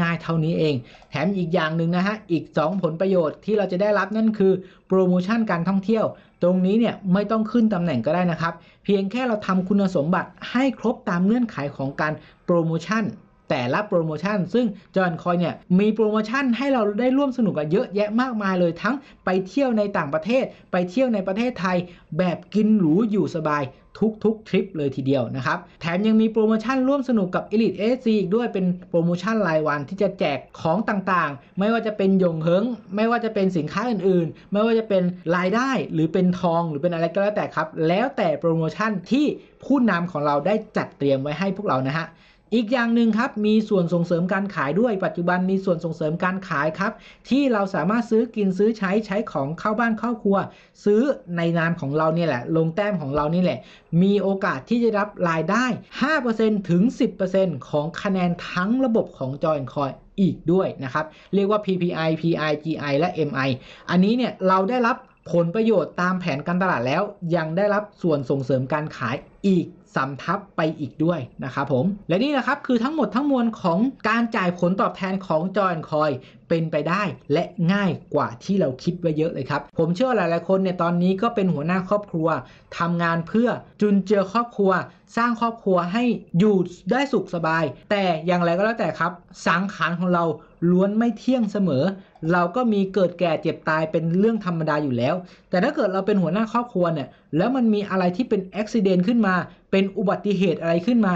ง่ายๆเท่านี้เอง แถมอีกอย่างหนึ่งนะฮะอีก 2 ผลประโยชน์ที่เราจะได้รับนั่นคือโปรโมชั่นการท่องเที่ยวตรงนี้เนี่ยไม่ต้องขึ้นตำแหน่งก็ได้นะครับ เพียงแค่เราทำคุณสมบัติให้ครบตามเงื่อนไขของการโปรโมชั่นแต่ละโปรโมชั่นซึ่งจอห์นคอยเนี่ยมีโปรโมชั่นให้เราได้ร่วมสนุกกันเยอะแยะมากมายเลยทั้งไปเที่ยวในต่างประเทศไปเที่ยวในประเทศไทย แบบกินหรูอยู่สบายทุกๆทริปเลยทีเดียวนะครับแถมยังมีโปรโมชั่นร่วมสนุกกับ Elite AC อีกด้วยเป็นโปรโมชั่นรายวันที่จะแจกของต่างๆ ไม่ว่าจะเป็นยงเฮิงไม่ว่าจะเป็นสินค้าอื่นๆ ไม่ว่าจะเป็นรายได้หรือเป็นทองหรือเป็นอะไรก็แล้วแต่ครับ แล้วแต่โปรโมชั่นที่ผู้นำของเราได้จัดเตรียมไว้ให้พวกเรานะฮะอีกอย่างหนึ่งครับมีส่วนส่งเสริมการขายด้วยปัจจุบันมีส่วนส่งเสริมการขายครับ ที่เราสามารถซื้อกินซื้อใช้ใช้ของเข้าบ้านเข้าครัว ซื้อในนามของเราเนี่ยแหละลงแต้มของเรานี่แหละ มีโอกาสที่จะรับรายได้ 5%ถึง 10%ของคะแนนทั้งระบบของจอยคอยอีกด้วยนะครับ เรียกว่า PPI PI GI และ MI อันนี้เนี่ยเราได้รับผลประโยชน์ตามแผนการตลาดแล้วยังได้รับส่วนส่งเสริมการขายอีกสำทับไปอีกด้วยนะครับ ผมและนี่นะครับคือทั้งหมดทั้งมวลของการจ่ายผลตอบแทนของจอยคอย เป็นไปได้และง่ายกว่าที่เราคิดไว้เยอะเลยครับ ผมเชื่อหลายๆคนเนี่ยตอนนี้ก็เป็นหัวหน้าครอบครัว ทำงานเพื่อจุนเจือครอบครัว สร้างครอบครัวให้อยู่ได้สุขสบาย แต่อย่างไรก็แล้วแต่ครับสังขารของเราล้วนไม่เที่ยงเสมอเราก็มีเกิดแก่เจ็บตายเป็นเรื่องธรรมดาอยู่แล้ว แต่ถ้าเกิดเราเป็นหัวหน้าครอบครัวเนี่ยแล้วมันมีอะไรที่เป็นอุบิเหตุขึ้นมา เป็นอุบัติเหตุอะไรขึ้นมา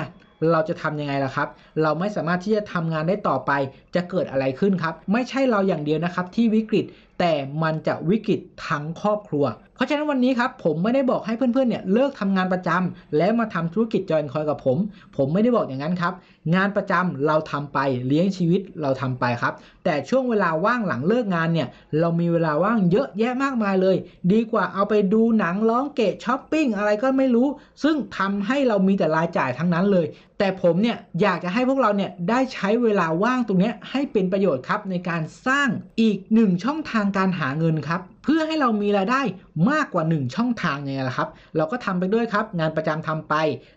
เราจะทํำยังไงล่ะครับ เราไม่สามารถที่จะทำงานได้ต่อไปจะเกิดอะไรขึ้นครับ ไม่ใช่เราอย่างเดียวนะครับที่วิกฤต แต่มันจะวิกฤตทั้งครอบครัวเพราะฉะนั้นวันนี้ครับผมไม่ได้บอกให้เพื่อน ๆเนี่ยเลิกทำงานประจำ แล้วมาทำธุรกิจจอยคอยกับผม ผมไม่ได้บอกอย่างนั้นครับ งานประจำเราทำไปเลี้ยงชีวิตเราทำไปครับ แต่ช่วงเวลาว่างหลังเลิกงานเนี่ย เรามีเวลาว่างเยอะแยะมากมายเลย ดีกว่าเอาไปดูหนังร้องเกะช้อปปิ้งอะไรก็ไม่รู้ ซึ่งทำให้เรามีแต่รายจ่ายทั้งนั้นเลย แต่ผมเนี่ยอยากจะให้พวกเราเนี่ยได้ใช้เวลาว่างตรงนี้ให้เป็นประโยชน์ครับ ในการสร้างอีกหนึ่งช่องทางการหาเงินครับเพื่อให้เรามีรายได้มากกว่า1ช่องทางไงล่ะครับ เราก็ทำไปด้วยครับ งานประจำทำไป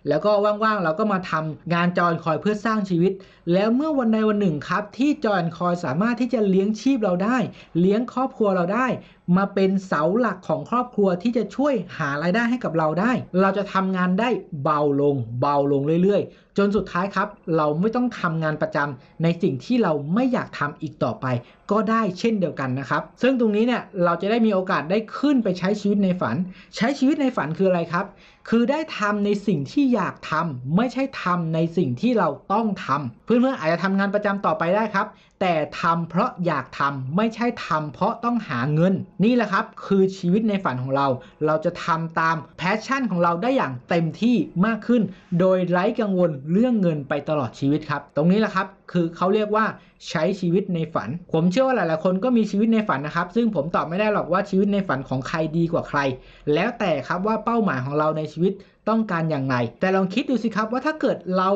แล้วก็ว่างๆ เราก็มาทำงานจอยคอยเพื่อสร้างชีวิต แล้วเมื่อวันใดวันหนึ่งครับที่จอยคอยสามารถที่จะเลี้ยงชีพเราได้ เลี้ยงครอบครัวเราได้มาเป็นเสาหลักของครอบครัวที่จะช่วยหารายได้ให้กับเราได้ เราจะทำงานได้เบาลง เบาลงเรื่อยๆ จนสุดท้ายครับ เราไม่ต้องทำงานประจำในสิ่งที่เราไม่อยากทำอีกต่อไป ก็ได้เช่นเดียวกันนะครับ ซึ่งตรงนี้เนี่ย เราจะได้มีโอกาสได้ขึ้นไปใช้ชีวิตในฝัน ใช้ชีวิตในฝันคืออะไรครับคือได้ทำในสิ่งที่อยากทำ ไม่ใช่ทำในสิ่งที่เราต้องทำ เพื่อนๆอาจจะทำงานประจำต่อไปได้ครับ แต่ทำเพราะอยากทำไม่ใช่ทำเพราะต้องหาเงิน นี่แหละครับ คือชีวิตในฝันของเรา เราจะทำตามแพชชั่นของเราได้อย่างเต็มที่มากขึ้นโดยไร้กังวลเรื่องเงินไปตลอดชีวิตครับ ตรงนี้แหละครับคือเขาเรียกว่าใช้ชีวิตในฝันผมเชื่อว่าหลายๆ คนก็มีชีวิตในฝันนะครับ ซึ่งผมตอบไม่ได้หรอกว่าชีวิตในฝันของใครดีกว่าใคร แล้วแต่ครับว่าเป้าหมายของเราในชีวิตต้องการอย่างไร แต่ลองคิดดูสิครับว่าถ้าเกิดเรา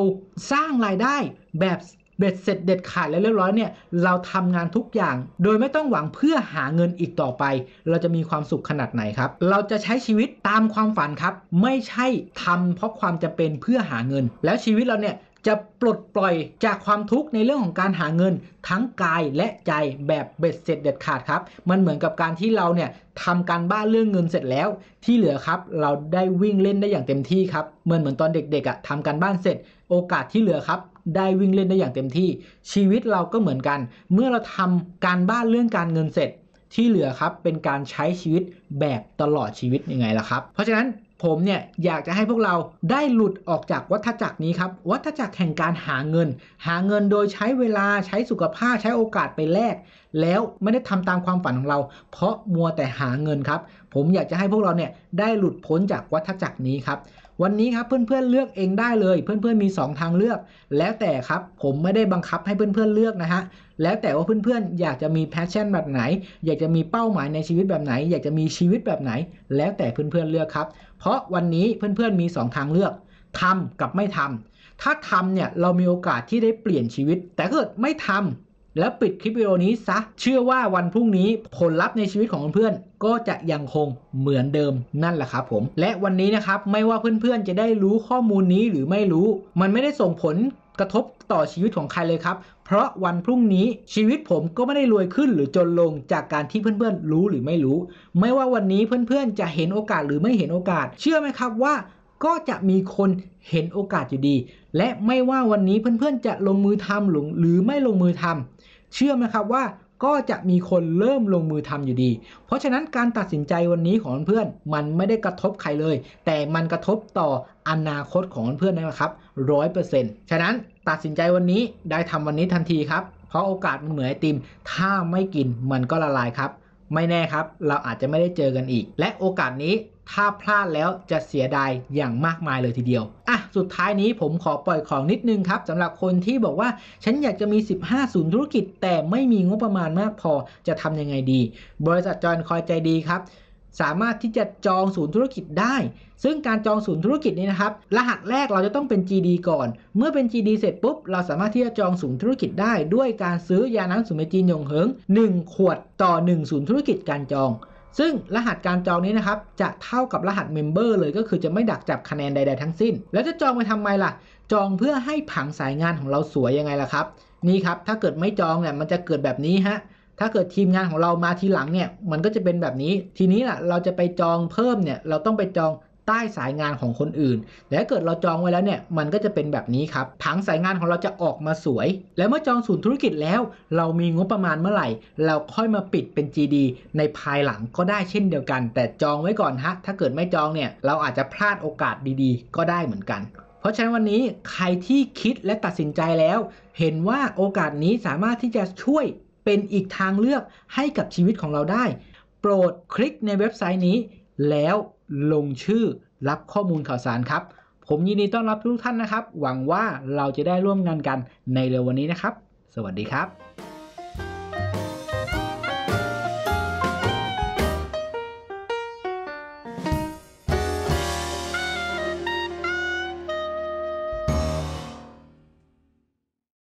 สร้างรายได้แบบเบ็ดเสร็จเด็ดขาดและเรียบร้อยเนี่ยเราทำงานทุกอย่าง โดยไม่ต้องหวังเพื่อหาเงินอีกต่อไป เราจะมีความสุขขนาดไหนครับเราจะใช้ชีวิตตามความฝันครับไม่ใช่ทำเพราะความจำเป็นเพื่อหาเงิน แล้วชีวิตเราเนี่ยจะปลดปล่อยจากความทุกข์ในเรื่องของการหาเงินทั้งกายและใจแบบเบ็ดเสร็จเด็ดขาดครับมันเหมือนกับการที่เราเนี่ยทำการบ้านเรื่องเงินเสร็จแล้ว ที่เหลือครับ เราได้วิ่งเล่นได้อย่างเต็มที่ครับ เหมือนเหมือนตอนเด็กๆอะ่ะทำการบ้านเสร็จโอกาสที่เหลือครับ ได้วิ่งเล่นได้อย่างเต็มที่ ชีวิตเราก็เหมือนกัน เมื่อเราทำการบ้านเรื่องการเงินเสร็จที่เหลือครับเป็นการใช้ชีวิตแบบตลอดชีวิตยังไงล่ะครับเพราะฉะนั้นผมเนี่ยอยากจะให้พวกเราได้หลุดออกจากวัฏจักรนี้ครับ วัฏจักรแห่งการหาเงิน หาเงินโดยใช้เวลา ใช้สุขภาพ ใช้โอกาสไปแลก แล้วไม่ได้ทำตามความฝันของเรา เพราะมัวแต่หาเงินครับ ผมอยากจะให้พวกเราเนี่ยได้หลุดพ้นจากวัฏจักรนี้ครับ วันนี้ครับเพื่อนๆเลือกเองได้เลย เพื่อนเพื่อนมี 2 ทางเลือก แล้วแต่ครับ ผมไม่ได้บังคับให้เพื่อนเพื่อนเลือกนะฮะ แล้วแต่ว่าเพื่อนเพื่อนอยากจะมีแพชชั่นแบบไหน อยากจะมีเป้าหมายในชีวิตแบบไหน อยากจะมีชีวิตแบบไหน แล้วแต่เพื่อนเพื่อนเลือกครับเพราะวันนี้เพื่อนๆมี2ทางเลือกทำกับไม่ทำถ้าทำเนี่ยเรามีโอกาสที่ได้เปลี่ยนชีวิตแต่เกิดไม่ทำแล้วปิดคลิปวิดีโอนี้ซะเชื่อว่าวันพรุ่งนี้ผลลัพธ์ในชีวิตของเพื่อนๆก็จะยังคงเหมือนเดิมนั่นแหละครับผมและวันนี้นะครับไม่ว่าเพื่อนๆจะได้รู้ข้อมูลนี้หรือไม่รู้ มันไม่ได้ส่งผลกระทบต่อชีวิตของใครเลยครับ เพราะวันพรุ่งนี้ชีวิตผมก็ไม่ได้รวยขึ้นหรือจนลงจากการที่เพื่อนๆรู้หรือไม่รู้ ไม่ว่าวันนี้เพื่อนๆจะเห็นโอกาสหรือไม่เห็นโอกาส เชื่อไหมครับว่าก็จะมีคนเห็นโอกาสอยู่ดี และไม่ว่าวันนี้เพื่อนๆจะลงมือทำหรือหรือไม่ลงมือทำเชื่อไหมครับว่า ก็จะมีคนเริ่มลงมือทำอยู่ดี เพราะฉะนั้นการตัดสินใจวันนี้ของเพื่อนมันไม่ได้กระทบใครเลย แต่มันกระทบต่ออนาคตของเพื่อนได้ไหมครับร้อยเปอร์เซ็นต์ฉะนั้นตัดสินใจวันนี้ได้ทำวันนี้ทันทีครับ เพราะโอกาสมันเหมือนไอติมถ้าไม่กินมันก็ละลายครับ ไม่แน่ครับ เราอาจจะไม่ได้เจอกันอีก และโอกาสนี้ ถ้าพลาดแล้วจะเสียดายอย่างมากมายเลยทีเดียว อ่ะสุดท้ายนี้ผมขอปล่อยของนิดนึงครับสำหรับคนที่บอกว่า ฉันอยากจะมี 15ศูนย์ธุรกิจ แต่ไม่มีงบประมาณมากพอจะทำยังไงดี บริษัทจอนคอยใจดีครับสามารถที่จะจองศูนย์ธุรกิจได้ ซึ่งการจองศูนย์ธุรกิจนี้นะครับ รหัสแรกเราจะต้องเป็น GD ก่อน เมื่อเป็น GD เสร็จปุ๊บเราสามารถที่จะจองศูนย์ธุรกิจได้ ด้วยการซื้อยาน้ำสูเมจีนยงเหิง1 ขวดต่อ1ศูนย์ธุรกิจการจอง ซึ่งรหัสการจองนี้นะครับ จะเท่ากับรหัสเมมเบอร์เลยก็คือจะไม่ดักจับคะแนนใดๆ ทั้งสิ้น แล้วจะจองไปทำไมล่ะ จองเพื่อให้ผังสายงานของเราสวยยังไงล่ะครับนี่ครับ ถ้าเกิดไม่จองเนี่ยมันจะเกิดแบบนี้ฮะถ้าเกิดทีมงานของเรามาทีหลังเนี่ย มันก็จะเป็นแบบนี้ ทีนี้ล่ะ เราจะไปจองเพิ่มเนี่ย เราต้องไปจองใต้สายงานของคนอื่นแต่ถ้าเกิดเราจองไว้แล้วเนี่ย มันก็จะเป็นแบบนี้ครับผังสายงานของเราจะออกมาสวย และเมื่อจองศูนย์ธุรกิจแล้ว เรามีงบประมาณเมื่อไหร่ เราค่อยมาปิดเป็น GD ในภายหลังก็ได้เช่นเดียวกัน แต่จองไว้ก่อนฮะ ถ้าเกิดไม่จองเนี่ย เราอาจจะพลาดโอกาสดีๆ ก็ได้เหมือนกัน เพราะฉะนั้นวันนี้ใครที่คิดและตัดสินใจแล้ว เห็นว่าโอกาสนี้สามารถที่จะช่วยเป็นอีกทางเลือกให้กับชีวิตของเราได้ โปรดคลิกในเว็บไซต์นี้แล้วลงชื่อรับข้อมูลข่าวสารครับ ผมยินดีต้อนรับทุกท่านนะครับ หวังว่าเราจะได้ร่วมงานกันในเร็ววันนี้นะครับ สวัสดีครับ